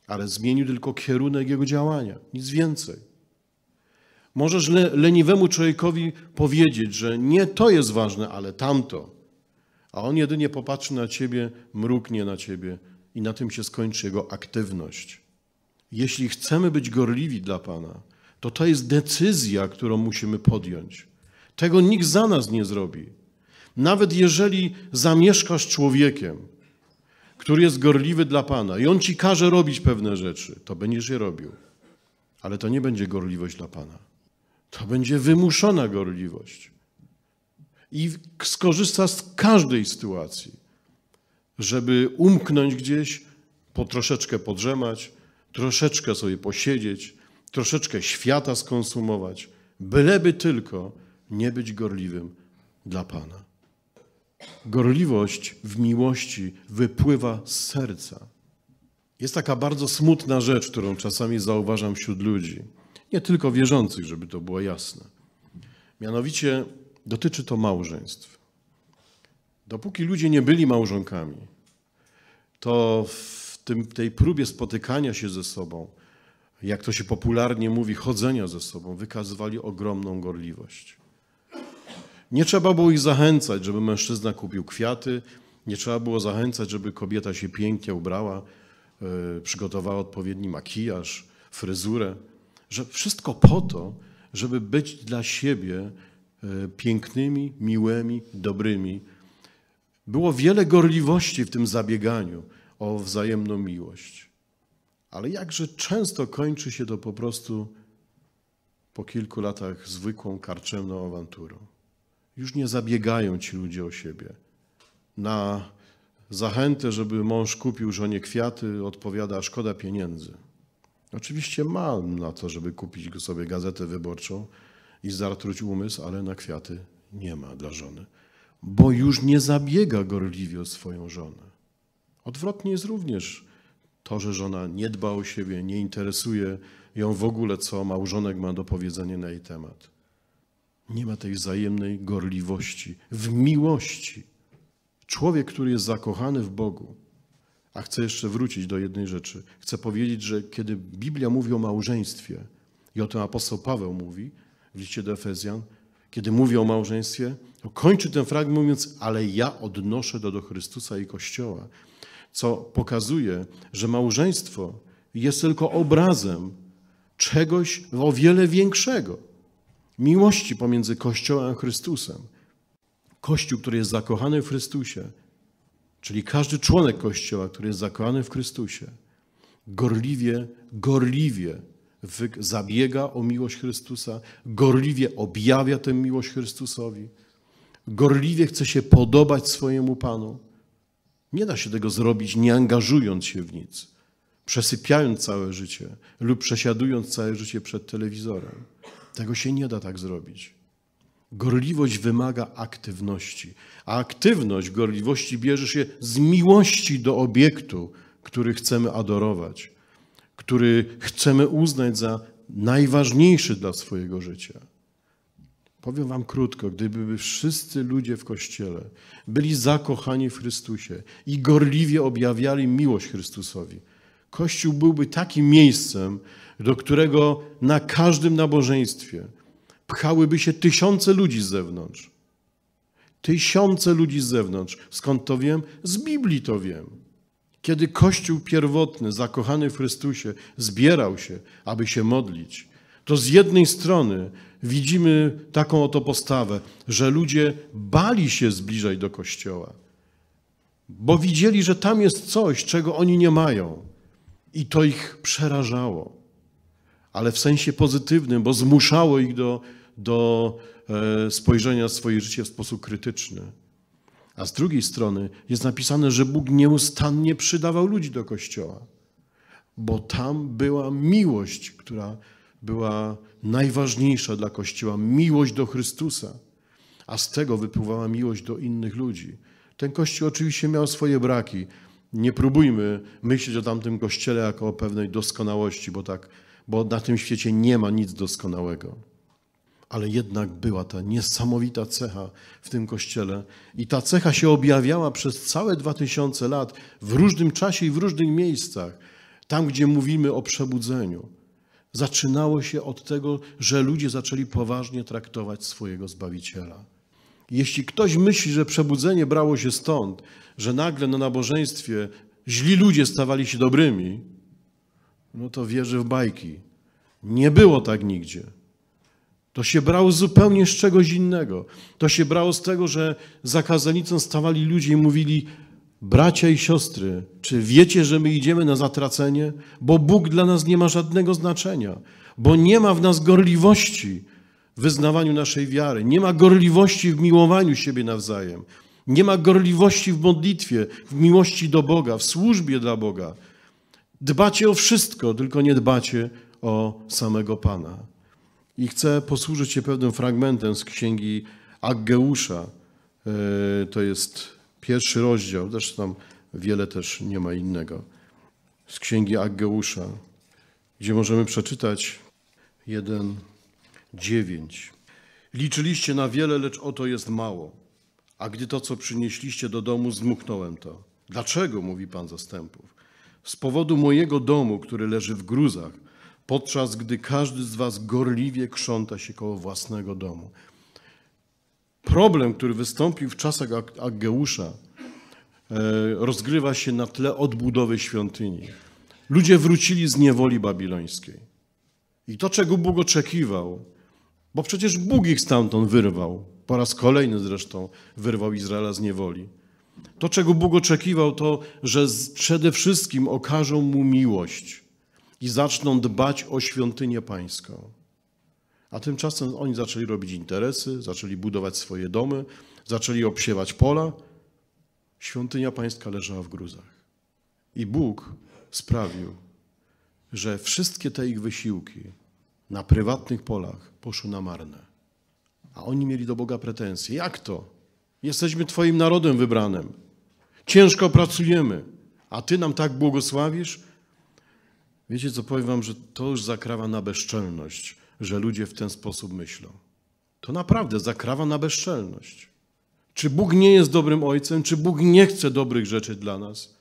ale zmienił tylko kierunek jego działania, nic więcej. Możesz le leniwemu człowiekowi powiedzieć, że nie to jest ważne, ale tamto, a on jedynie popatrzy na ciebie, mruknie na ciebie i na tym się skończy jego aktywność. Jeśli chcemy być gorliwi dla Pana, to to jest decyzja, którą musimy podjąć. Tego nikt za nas nie zrobi. Nawet jeżeli zamieszkasz człowiekiem, który jest gorliwy dla Pana i on ci każe robić pewne rzeczy, to będziesz je robił. Ale to nie będzie gorliwość dla Pana. To będzie wymuszona gorliwość. I skorzysta z każdej sytuacji, żeby umknąć gdzieś, po troszeczkę podrzemać, troszeczkę sobie posiedzieć, troszeczkę świata skonsumować, byleby tylko nie być gorliwym dla Pana. Gorliwość w miłości wypływa z serca. Jest taka bardzo smutna rzecz, którą czasami zauważam wśród ludzi, nie tylko wierzących, żeby to było jasne. Mianowicie dotyczy to małżeństw. Dopóki ludzie nie byli małżonkami, to w w tym, tej próbie spotykania się ze sobą, jak to się popularnie mówi, chodzenia ze sobą, wykazywali ogromną gorliwość. Nie trzeba było ich zachęcać, żeby mężczyzna kupił kwiaty, nie trzeba było zachęcać, żeby kobieta się pięknie ubrała, e, przygotowała odpowiedni makijaż, fryzurę, że wszystko po to, żeby być dla siebie e, pięknymi, miłymi, dobrymi. Było wiele gorliwości w tym zabieganiu o wzajemną miłość. Ale jakże często kończy się to po prostu po kilku latach zwykłą karczemną awanturą. Już nie zabiegają ci ludzie o siebie. Na zachętę, żeby mąż kupił żonie kwiaty, odpowiada szkoda pieniędzy. Oczywiście ma na to, żeby kupić sobie gazetę wyborczą i zatruć umysł, ale na kwiaty nie ma dla żony, bo już nie zabiega gorliwie o swoją żonę. Odwrotnie jest również to, że żona nie dba o siebie, nie interesuje ją w ogóle, co małżonek ma do powiedzenia na jej temat. Nie ma tej wzajemnej gorliwości, w miłości. Człowiek, który jest zakochany w Bogu, a chcę jeszcze wrócić do jednej rzeczy. Chcę powiedzieć, że kiedy Biblia mówi o małżeństwie, i o tym apostoł Paweł mówi w liście do Efezjan, kiedy mówi o małżeństwie, to kończy ten fragment mówiąc, ale ja odnoszę to do Chrystusa i Kościoła co pokazuje, że małżeństwo jest tylko obrazem czegoś o wiele większego miłości pomiędzy Kościołem a Chrystusem. Kościół, który jest zakochany w Chrystusie, czyli każdy członek Kościoła, który jest zakochany w Chrystusie, gorliwie, gorliwie zabiega o miłość Chrystusa, gorliwie objawia tę miłość Chrystusowi, gorliwie chce się podobać swojemu Panu nie da się tego zrobić, nie angażując się w nic, przesypiając całe życie lub przesiadując całe życie przed telewizorem. Tego się nie da tak zrobić. Gorliwość wymaga aktywności, a aktywność gorliwości bierze się z miłości do obiektu, który chcemy adorować, który chcemy uznać za najważniejszy dla swojego życia. Powiem Wam krótko, gdyby wszyscy ludzie w Kościele byli zakochani w Chrystusie i gorliwie objawiali miłość Chrystusowi, Kościół byłby takim miejscem, do którego na każdym nabożeństwie pchałyby się tysiące ludzi z zewnątrz. Tysiące ludzi z zewnątrz. Skąd to wiem? Z Biblii to wiem. Kiedy Kościół pierwotny, zakochany w Chrystusie, zbierał się, aby się modlić, to z jednej strony widzimy taką oto postawę, że ludzie bali się zbliżać do Kościoła, bo widzieli, że tam jest coś, czego oni nie mają. I to ich przerażało, ale w sensie pozytywnym, bo zmuszało ich do, do e, spojrzenia swoje życie w sposób krytyczny. A z drugiej strony jest napisane, że Bóg nieustannie przydawał ludzi do kościoła, bo tam była miłość, która była najważniejsza dla Kościoła miłość do Chrystusa, a z tego wypływała miłość do innych ludzi. Ten Kościół oczywiście miał swoje braki. Nie próbujmy myśleć o tamtym Kościele jako o pewnej doskonałości, bo, tak, bo na tym świecie nie ma nic doskonałego. Ale jednak była ta niesamowita cecha w tym Kościele. I ta cecha się objawiała przez całe dwa tysiące lat w różnym czasie i w różnych miejscach. Tam, gdzie mówimy o przebudzeniu zaczynało się od tego, że ludzie zaczęli poważnie traktować swojego Zbawiciela. Jeśli ktoś myśli, że przebudzenie brało się stąd, że nagle na nabożeństwie źli ludzie stawali się dobrymi, no to wierzy w bajki. Nie było tak nigdzie. To się brało zupełnie z czegoś innego. To się brało z tego, że za kazanicą stawali ludzie i mówili, Bracia i siostry, czy wiecie, że my idziemy na zatracenie? Bo Bóg dla nas nie ma żadnego znaczenia, bo nie ma w nas gorliwości w wyznawaniu naszej wiary, nie ma gorliwości w miłowaniu siebie nawzajem, nie ma gorliwości w modlitwie, w miłości do Boga, w służbie dla Boga. Dbacie o wszystko, tylko nie dbacie o samego Pana. I chcę posłużyć się pewnym fragmentem z księgi Aggeusza. E, to jest Pierwszy rozdział, zresztą wiele też nie ma innego, z księgi Aggeusza, gdzie możemy przeczytać 1:9. Liczyliście na wiele, lecz oto jest mało. A gdy to, co przynieśliście do domu, zdmuchnąłem to. Dlaczego, mówi Pan zastępów? Z powodu mojego domu, który leży w gruzach, podczas gdy każdy z was gorliwie krząta się koło własnego domu. Problem, który wystąpił w czasach Ageusza, e, rozgrywa się na tle odbudowy świątyni. Ludzie wrócili z niewoli babilońskiej. I to, czego Bóg oczekiwał, bo przecież Bóg ich stamtąd wyrwał, po raz kolejny zresztą wyrwał Izraela z niewoli. To, czego Bóg oczekiwał, to, że przede wszystkim okażą mu miłość i zaczną dbać o świątynię pańską. A tymczasem oni zaczęli robić interesy, zaczęli budować swoje domy, zaczęli obsiewać pola. Świątynia pańska leżała w gruzach. I Bóg sprawił, że wszystkie te ich wysiłki na prywatnych polach poszły na marne. A oni mieli do Boga pretensje. Jak to? Jesteśmy Twoim narodem wybranym. Ciężko pracujemy, a Ty nam tak błogosławisz? Wiecie co, powiem Wam, że to już zakrawa na bezczelność że ludzie w ten sposób myślą. To naprawdę zakrawa na bezczelność. Czy Bóg nie jest dobrym ojcem? Czy Bóg nie chce dobrych rzeczy dla nas?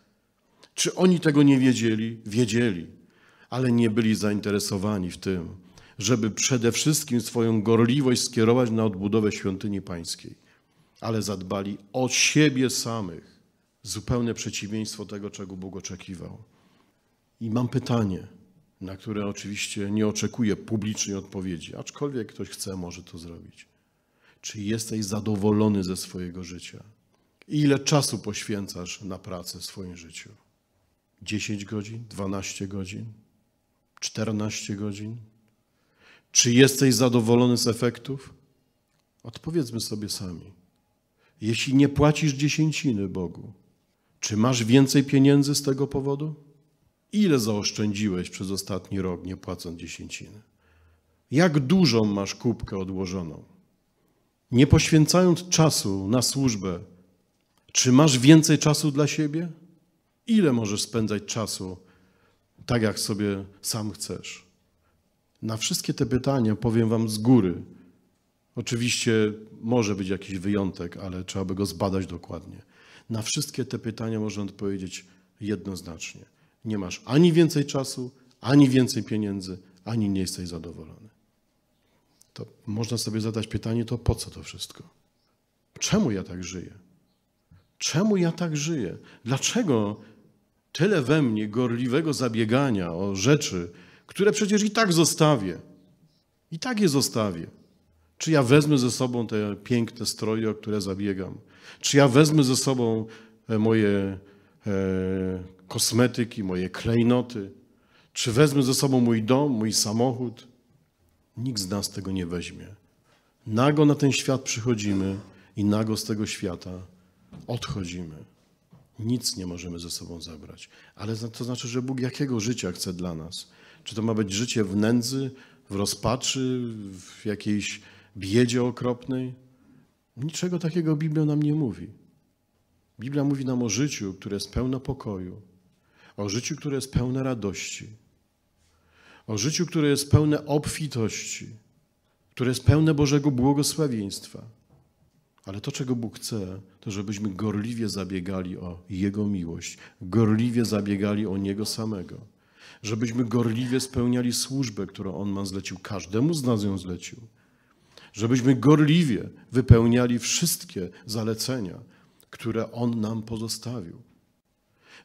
Czy oni tego nie wiedzieli? Wiedzieli, ale nie byli zainteresowani w tym, żeby przede wszystkim swoją gorliwość skierować na odbudowę świątyni pańskiej, ale zadbali o siebie samych. Zupełne przeciwieństwo tego, czego Bóg oczekiwał. I mam pytanie na które oczywiście nie oczekuję publicznej odpowiedzi, aczkolwiek ktoś chce, może to zrobić. Czy jesteś zadowolony ze swojego życia? Ile czasu poświęcasz na pracę w swoim życiu? 10 godzin, 12 godzin, 14 godzin? Czy jesteś zadowolony z efektów? Odpowiedzmy sobie sami. Jeśli nie płacisz dziesięciny Bogu, czy masz więcej pieniędzy z tego powodu? Ile zaoszczędziłeś przez ostatni rok, nie płacąc dziesięciny? Jak dużą masz kubkę odłożoną? Nie poświęcając czasu na służbę, czy masz więcej czasu dla siebie? Ile możesz spędzać czasu tak, jak sobie sam chcesz? Na wszystkie te pytania powiem Wam z góry. Oczywiście może być jakiś wyjątek, ale trzeba by go zbadać dokładnie. Na wszystkie te pytania można odpowiedzieć jednoznacznie nie masz ani więcej czasu, ani więcej pieniędzy, ani nie jesteś zadowolony. To można sobie zadać pytanie, to po co to wszystko? Czemu ja tak żyję? Czemu ja tak żyję? Dlaczego tyle we mnie gorliwego zabiegania o rzeczy, które przecież i tak zostawię? I tak je zostawię. Czy ja wezmę ze sobą te piękne stroje, o które zabiegam? Czy ja wezmę ze sobą e, moje e, kosmetyki, moje klejnoty? Czy wezmę ze sobą mój dom, mój samochód? Nikt z nas tego nie weźmie. Nago na ten świat przychodzimy i nago z tego świata odchodzimy. Nic nie możemy ze sobą zabrać. Ale to znaczy, że Bóg jakiego życia chce dla nas? Czy to ma być życie w nędzy, w rozpaczy, w jakiejś biedzie okropnej? Niczego takiego Biblia nam nie mówi. Biblia mówi nam o życiu, które jest pełne pokoju, o życiu, które jest pełne radości, o życiu, które jest pełne obfitości, które jest pełne Bożego błogosławieństwa. Ale to, czego Bóg chce, to żebyśmy gorliwie zabiegali o Jego miłość, gorliwie zabiegali o Niego samego, żebyśmy gorliwie spełniali służbę, którą On nam zlecił, każdemu z nas ją zlecił, żebyśmy gorliwie wypełniali wszystkie zalecenia, które On nam pozostawił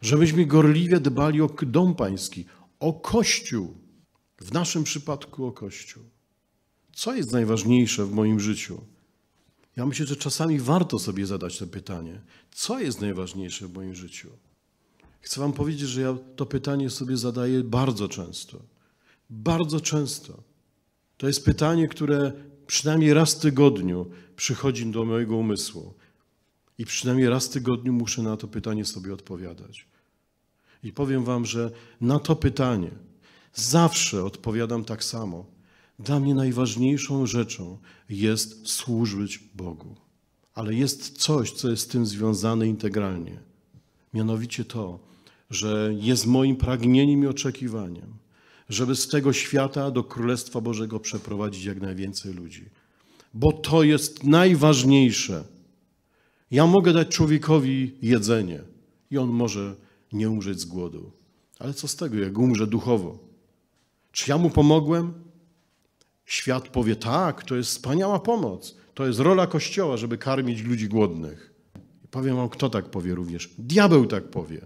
żebyśmy gorliwie dbali o dom pański, o Kościół, w naszym przypadku o Kościół. Co jest najważniejsze w moim życiu? Ja myślę, że czasami warto sobie zadać to pytanie: co jest najważniejsze w moim życiu? Chcę Wam powiedzieć, że ja to pytanie sobie zadaję bardzo często. Bardzo często. To jest pytanie, które przynajmniej raz w tygodniu przychodzi do mojego umysłu. I przynajmniej raz w tygodniu muszę na to pytanie sobie odpowiadać. I powiem Wam, że na to pytanie zawsze odpowiadam tak samo. Dla mnie najważniejszą rzeczą jest służyć Bogu. Ale jest coś, co jest z tym związane integralnie. Mianowicie to, że jest moim pragnieniem i oczekiwaniem, żeby z tego świata do Królestwa Bożego przeprowadzić jak najwięcej ludzi. Bo to jest najważniejsze ja mogę dać człowiekowi jedzenie i on może nie umrzeć z głodu. Ale co z tego, jak umrze duchowo? Czy ja mu pomogłem? Świat powie tak, to jest wspaniała pomoc. To jest rola Kościoła, żeby karmić ludzi głodnych. I powiem wam, kto tak powie również. Diabeł tak powie.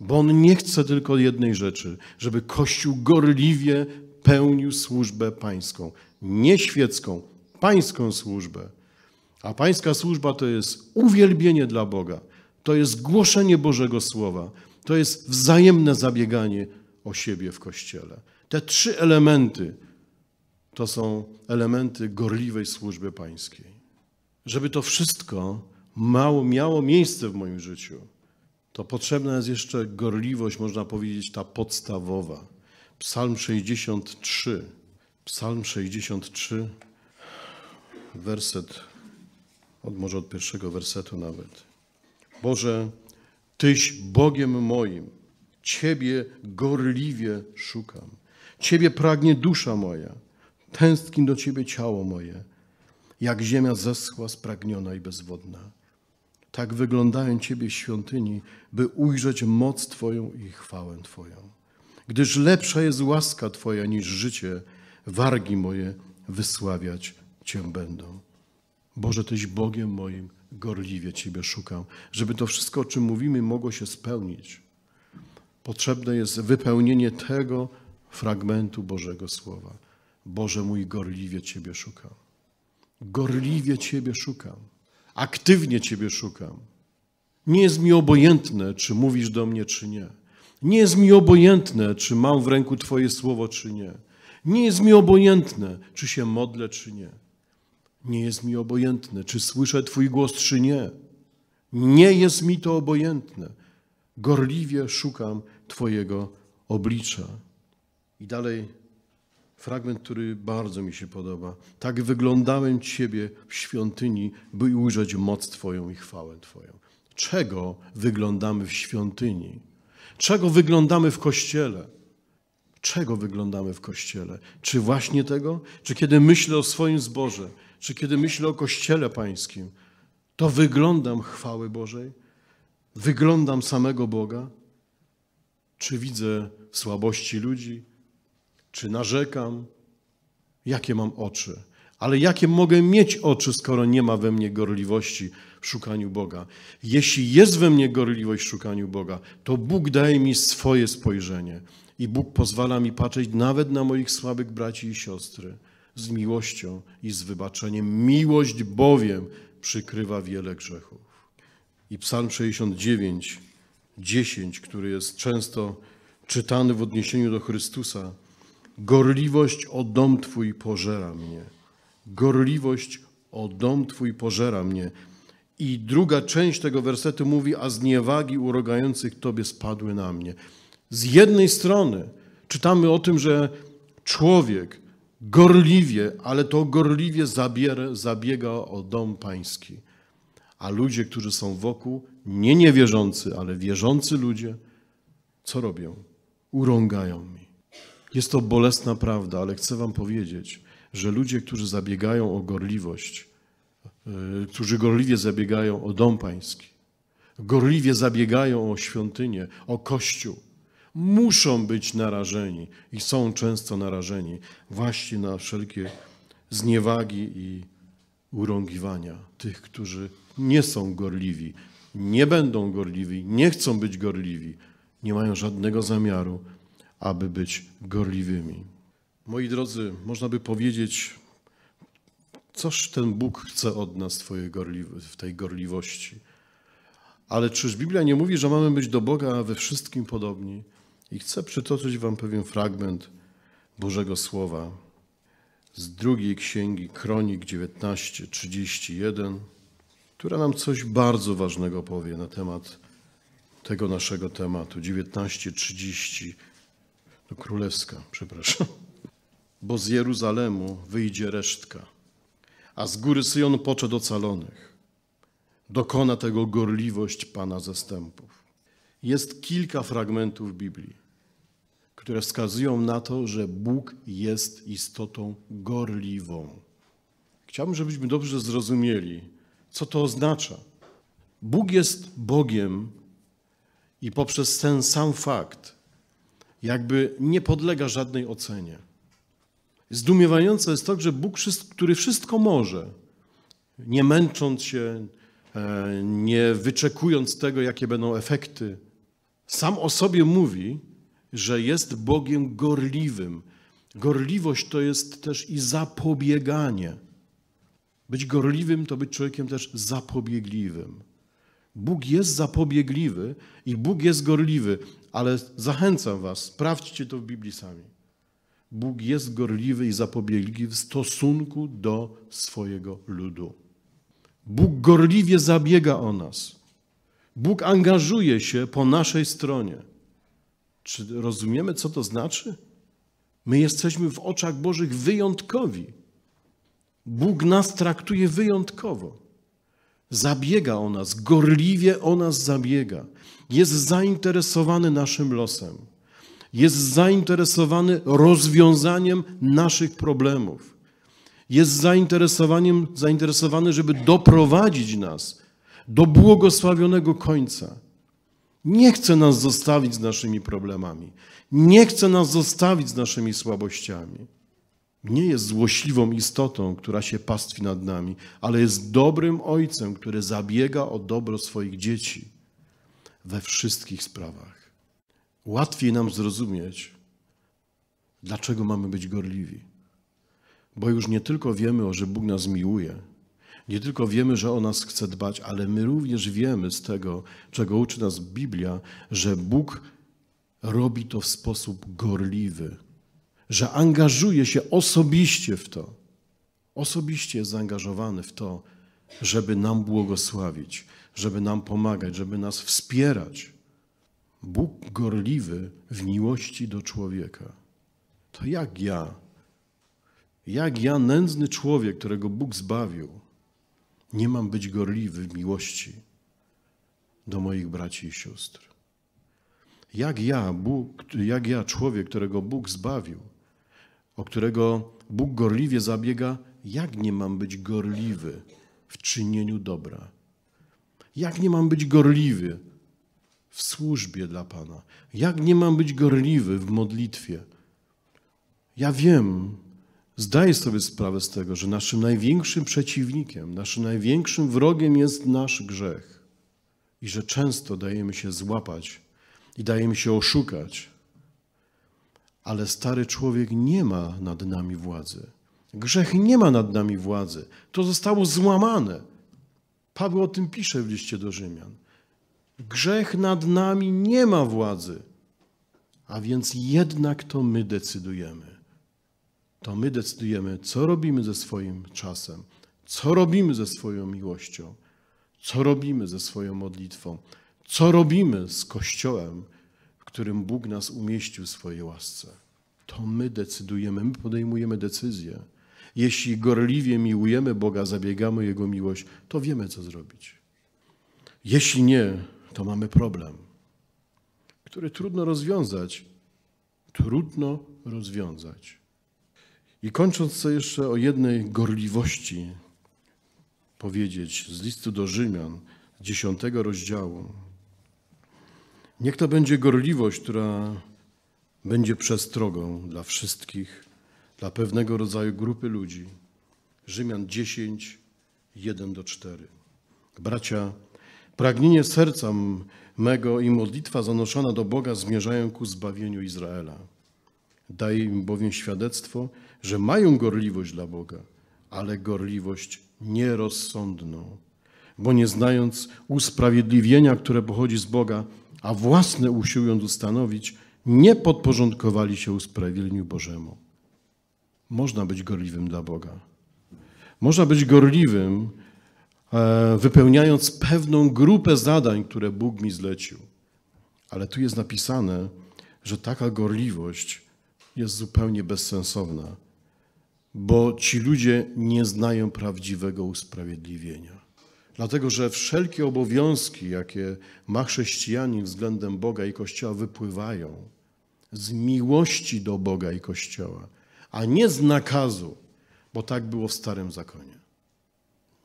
Bo on nie chce tylko jednej rzeczy, żeby Kościół gorliwie pełnił służbę pańską. Nie świecką, pańską służbę. A pańska służba to jest uwielbienie dla Boga, to jest głoszenie Bożego Słowa, to jest wzajemne zabieganie o siebie w Kościele. Te trzy elementy to są elementy gorliwej służby pańskiej. Żeby to wszystko mało miało miejsce w moim życiu, to potrzebna jest jeszcze gorliwość, można powiedzieć, ta podstawowa. Psalm 63. Psalm 63, werset od może od pierwszego wersetu nawet. Boże, Tyś Bogiem moim, Ciebie gorliwie szukam. Ciebie pragnie dusza moja, tęskni do Ciebie ciało moje, jak ziemia zeschła, spragniona i bezwodna. Tak wyglądają Ciebie świątyni, by ujrzeć moc Twoją i chwałę Twoją. Gdyż lepsza jest łaska Twoja niż życie, wargi moje wysławiać Cię będą. Boże, Tyś Bogiem moim, gorliwie Ciebie szukam, żeby to wszystko, o czym mówimy, mogło się spełnić. Potrzebne jest wypełnienie tego fragmentu Bożego Słowa. Boże mój, gorliwie Ciebie szukam. Gorliwie Ciebie szukam. Aktywnie Ciebie szukam. Nie jest mi obojętne, czy mówisz do mnie, czy nie. Nie jest mi obojętne, czy mam w ręku Twoje słowo, czy nie. Nie jest mi obojętne, czy się modlę, czy nie. Nie jest mi obojętne, czy słyszę Twój głos, czy nie. Nie jest mi to obojętne. Gorliwie szukam Twojego oblicza. I dalej fragment, który bardzo mi się podoba. Tak wyglądałem Ciebie w świątyni, by ujrzeć moc Twoją i chwałę Twoją. Czego wyglądamy w świątyni? Czego wyglądamy w kościele? czego wyglądamy w Kościele? Czy właśnie tego? Czy kiedy myślę o swoim zborze? Czy kiedy myślę o Kościele Pańskim? To wyglądam chwały Bożej? Wyglądam samego Boga? Czy widzę słabości ludzi? Czy narzekam? Jakie mam oczy? Ale jakie mogę mieć oczy, skoro nie ma we mnie gorliwości w szukaniu Boga? Jeśli jest we mnie gorliwość w szukaniu Boga, to Bóg daje mi swoje spojrzenie i Bóg pozwala mi patrzeć nawet na moich słabych braci i siostry z miłością i z wybaczeniem. Miłość bowiem przykrywa wiele grzechów. I Psalm 69, 10, który jest często czytany w odniesieniu do Chrystusa. Gorliwość o dom Twój pożera mnie. Gorliwość o dom Twój pożera mnie. I druga część tego wersetu mówi, a z niewagi urogających Tobie spadły na mnie. Z jednej strony czytamy o tym, że człowiek gorliwie, ale to gorliwie zabiera, zabiega o dom pański. A ludzie, którzy są wokół, nie niewierzący, ale wierzący ludzie, co robią? Urągają mi. Jest to bolesna prawda, ale chcę Wam powiedzieć, że ludzie, którzy zabiegają o gorliwość, y, którzy gorliwie zabiegają o dom pański, gorliwie zabiegają o świątynię, o kościół, muszą być narażeni i są często narażeni właśnie na wszelkie zniewagi i urągiwania tych, którzy nie są gorliwi, nie będą gorliwi, nie chcą być gorliwi, nie mają żadnego zamiaru, aby być gorliwymi. Moi drodzy, można by powiedzieć, coż ten Bóg chce od nas w tej gorliwości. Ale czyż Biblia nie mówi, że mamy być do Boga we wszystkim podobni? I chcę przytoczyć Wam pewien fragment Bożego Słowa z drugiej księgi Kronik 19:31, która nam coś bardzo ważnego powie na temat tego naszego tematu. 19:30 no królewska, przepraszam. Bo z Jeruzalemu wyjdzie resztka, a z góry Syjon poczet ocalonych. Dokona tego gorliwość Pana zastępów. Jest kilka fragmentów Biblii, które wskazują na to, że Bóg jest istotą gorliwą. Chciałbym, żebyśmy dobrze zrozumieli, co to oznacza. Bóg jest Bogiem i poprzez ten sam fakt jakby nie podlega żadnej ocenie. Zdumiewające jest to, że Bóg, który wszystko może, nie męcząc się, e, nie wyczekując tego, jakie będą efekty, sam o sobie mówi, że jest Bogiem gorliwym. Gorliwość to jest też i zapobieganie. Być gorliwym to być człowiekiem też zapobiegliwym. Bóg jest zapobiegliwy i Bóg jest gorliwy, ale zachęcam Was, sprawdźcie to w Biblii sami. Bóg jest gorliwy i zapobiegliwy w stosunku do swojego ludu. Bóg gorliwie zabiega o nas. Bóg angażuje się po naszej stronie. Czy rozumiemy, co to znaczy? My jesteśmy w oczach Bożych wyjątkowi. Bóg nas traktuje wyjątkowo. Zabiega o nas, gorliwie o nas zabiega. Jest zainteresowany naszym losem. Jest zainteresowany rozwiązaniem naszych problemów. Jest zainteresowaniem, zainteresowany, żeby doprowadzić nas do błogosławionego końca nie chce nas zostawić z naszymi problemami. Nie chce nas zostawić z naszymi słabościami. Nie jest złośliwą istotą, która się pastwi nad nami, ale jest dobrym ojcem, który zabiega o dobro swoich dzieci we wszystkich sprawach. Łatwiej nam zrozumieć, dlaczego mamy być gorliwi. Bo już nie tylko wiemy, że Bóg nas miłuje, nie tylko wiemy, że o nas chce dbać, ale my również wiemy z tego, czego uczy nas Biblia, że Bóg robi to w sposób gorliwy, że angażuje się osobiście w to. Osobiście jest zaangażowany w to, żeby nam błogosławić, żeby nam pomagać, żeby nas wspierać. Bóg gorliwy w miłości do człowieka. To jak ja, jak ja, nędzny człowiek, którego Bóg zbawił, nie mam być gorliwy w miłości do moich braci i sióstr. Jak ja, Bóg, jak ja, człowiek, którego Bóg zbawił, o którego Bóg gorliwie zabiega, jak nie mam być gorliwy w czynieniu dobra? Jak nie mam być gorliwy w służbie dla Pana? Jak nie mam być gorliwy w modlitwie? Ja wiem, Zdaję sobie sprawę z tego, że naszym największym przeciwnikiem, naszym największym wrogiem jest nasz grzech i że często dajemy się złapać i dajemy się oszukać. Ale stary człowiek nie ma nad nami władzy. Grzech nie ma nad nami władzy. To zostało złamane. Paweł o tym pisze w liście do Rzymian. Grzech nad nami nie ma władzy, a więc jednak to my decydujemy to my decydujemy, co robimy ze swoim czasem, co robimy ze swoją miłością, co robimy ze swoją modlitwą, co robimy z Kościołem, w którym Bóg nas umieścił w swojej łasce. To my decydujemy, my podejmujemy decyzje. Jeśli gorliwie miłujemy Boga, zabiegamy Jego miłość, to wiemy, co zrobić. Jeśli nie, to mamy problem, który trudno rozwiązać. Trudno rozwiązać. I kończąc chcę jeszcze o jednej gorliwości powiedzieć z listu do Rzymian, dziesiątego rozdziału. Niech to będzie gorliwość, która będzie przestrogą dla wszystkich, dla pewnego rodzaju grupy ludzi. Rzymian 10, 1 do 4. Bracia, pragnienie serca mego i modlitwa zanoszona do Boga zmierzają ku zbawieniu Izraela. Daj im bowiem świadectwo, że mają gorliwość dla Boga, ale gorliwość nierozsądną, bo nie znając usprawiedliwienia, które pochodzi z Boga, a własne usiłując ustanowić, nie podporządkowali się usprawiedliwieniu Bożemu. Można być gorliwym dla Boga. Można być gorliwym, e, wypełniając pewną grupę zadań, które Bóg mi zlecił. Ale tu jest napisane, że taka gorliwość jest zupełnie bezsensowna bo ci ludzie nie znają prawdziwego usprawiedliwienia. Dlatego, że wszelkie obowiązki, jakie ma chrześcijanin względem Boga i Kościoła, wypływają z miłości do Boga i Kościoła, a nie z nakazu, bo tak było w Starym Zakonie.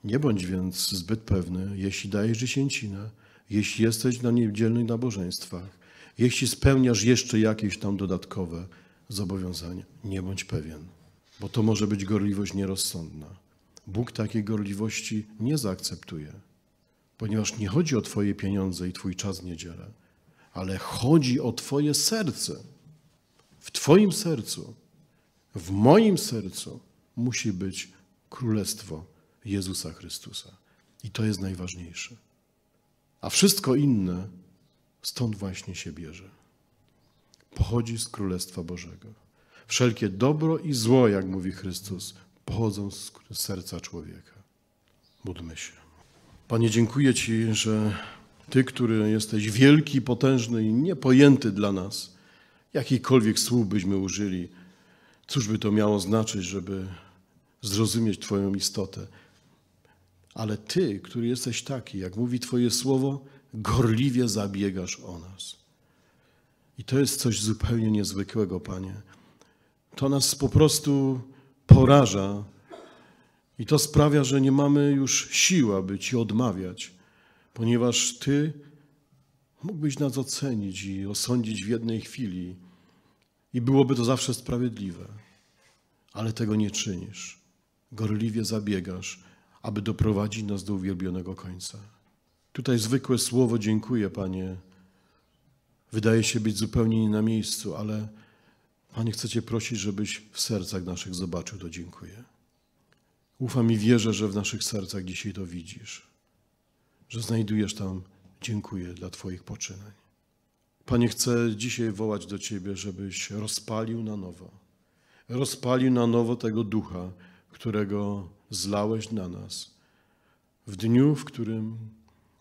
Nie bądź więc zbyt pewny, jeśli dajesz dziesięcinę, jeśli jesteś na niedzielnych nabożeństwach, jeśli spełniasz jeszcze jakieś tam dodatkowe zobowiązania. Nie bądź pewien bo to może być gorliwość nierozsądna. Bóg takiej gorliwości nie zaakceptuje, ponieważ nie chodzi o Twoje pieniądze i Twój czas w niedzielę, ale chodzi o Twoje serce. W Twoim sercu, w moim sercu musi być Królestwo Jezusa Chrystusa. I to jest najważniejsze. A wszystko inne stąd właśnie się bierze. Pochodzi z Królestwa Bożego. Wszelkie dobro i zło, jak mówi Chrystus, pochodzą z serca człowieka. Módlmy się. Panie, dziękuję Ci, że Ty, który jesteś wielki, potężny i niepojęty dla nas, jakichkolwiek słów byśmy użyli, cóż by to miało znaczyć, żeby zrozumieć Twoją istotę. Ale Ty, który jesteś taki, jak mówi Twoje słowo, gorliwie zabiegasz o nas. I to jest coś zupełnie niezwykłego, Panie to nas po prostu poraża i to sprawia, że nie mamy już sił, aby Ci odmawiać, ponieważ Ty mógłbyś nas ocenić i osądzić w jednej chwili i byłoby to zawsze sprawiedliwe, ale tego nie czynisz. Gorliwie zabiegasz, aby doprowadzić nas do uwielbionego końca. Tutaj zwykłe słowo dziękuję, Panie, wydaje się być zupełnie nie na miejscu, ale Panie, chcę Cię prosić, żebyś w sercach naszych zobaczył to dziękuję. Ufam i wierzę, że w naszych sercach dzisiaj to widzisz, że znajdujesz tam dziękuję dla Twoich poczynań. Panie, chcę dzisiaj wołać do Ciebie, żebyś rozpalił na nowo, rozpalił na nowo tego ducha, którego zlałeś na nas w dniu, w którym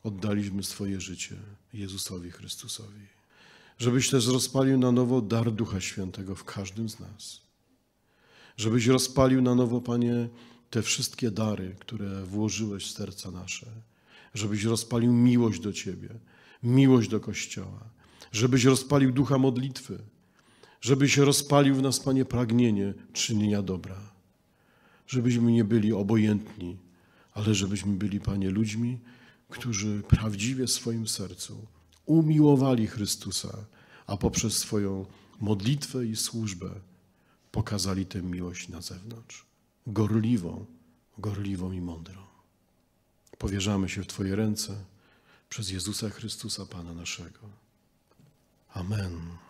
oddaliśmy swoje życie Jezusowi Chrystusowi żebyś też rozpalił na nowo dar Ducha Świętego w każdym z nas. Żebyś rozpalił na nowo, Panie, te wszystkie dary, które włożyłeś w serca nasze. Żebyś rozpalił miłość do Ciebie, miłość do Kościoła. Żebyś rozpalił ducha modlitwy. Żebyś rozpalił w nas, Panie, pragnienie czynienia dobra. Żebyśmy nie byli obojętni, ale żebyśmy byli, Panie, ludźmi, którzy prawdziwie w swoim sercu umiłowali Chrystusa, a poprzez swoją modlitwę i służbę pokazali tę miłość na zewnątrz. Gorliwą, gorliwą i mądrą. Powierzamy się w Twoje ręce przez Jezusa Chrystusa, Pana naszego. Amen.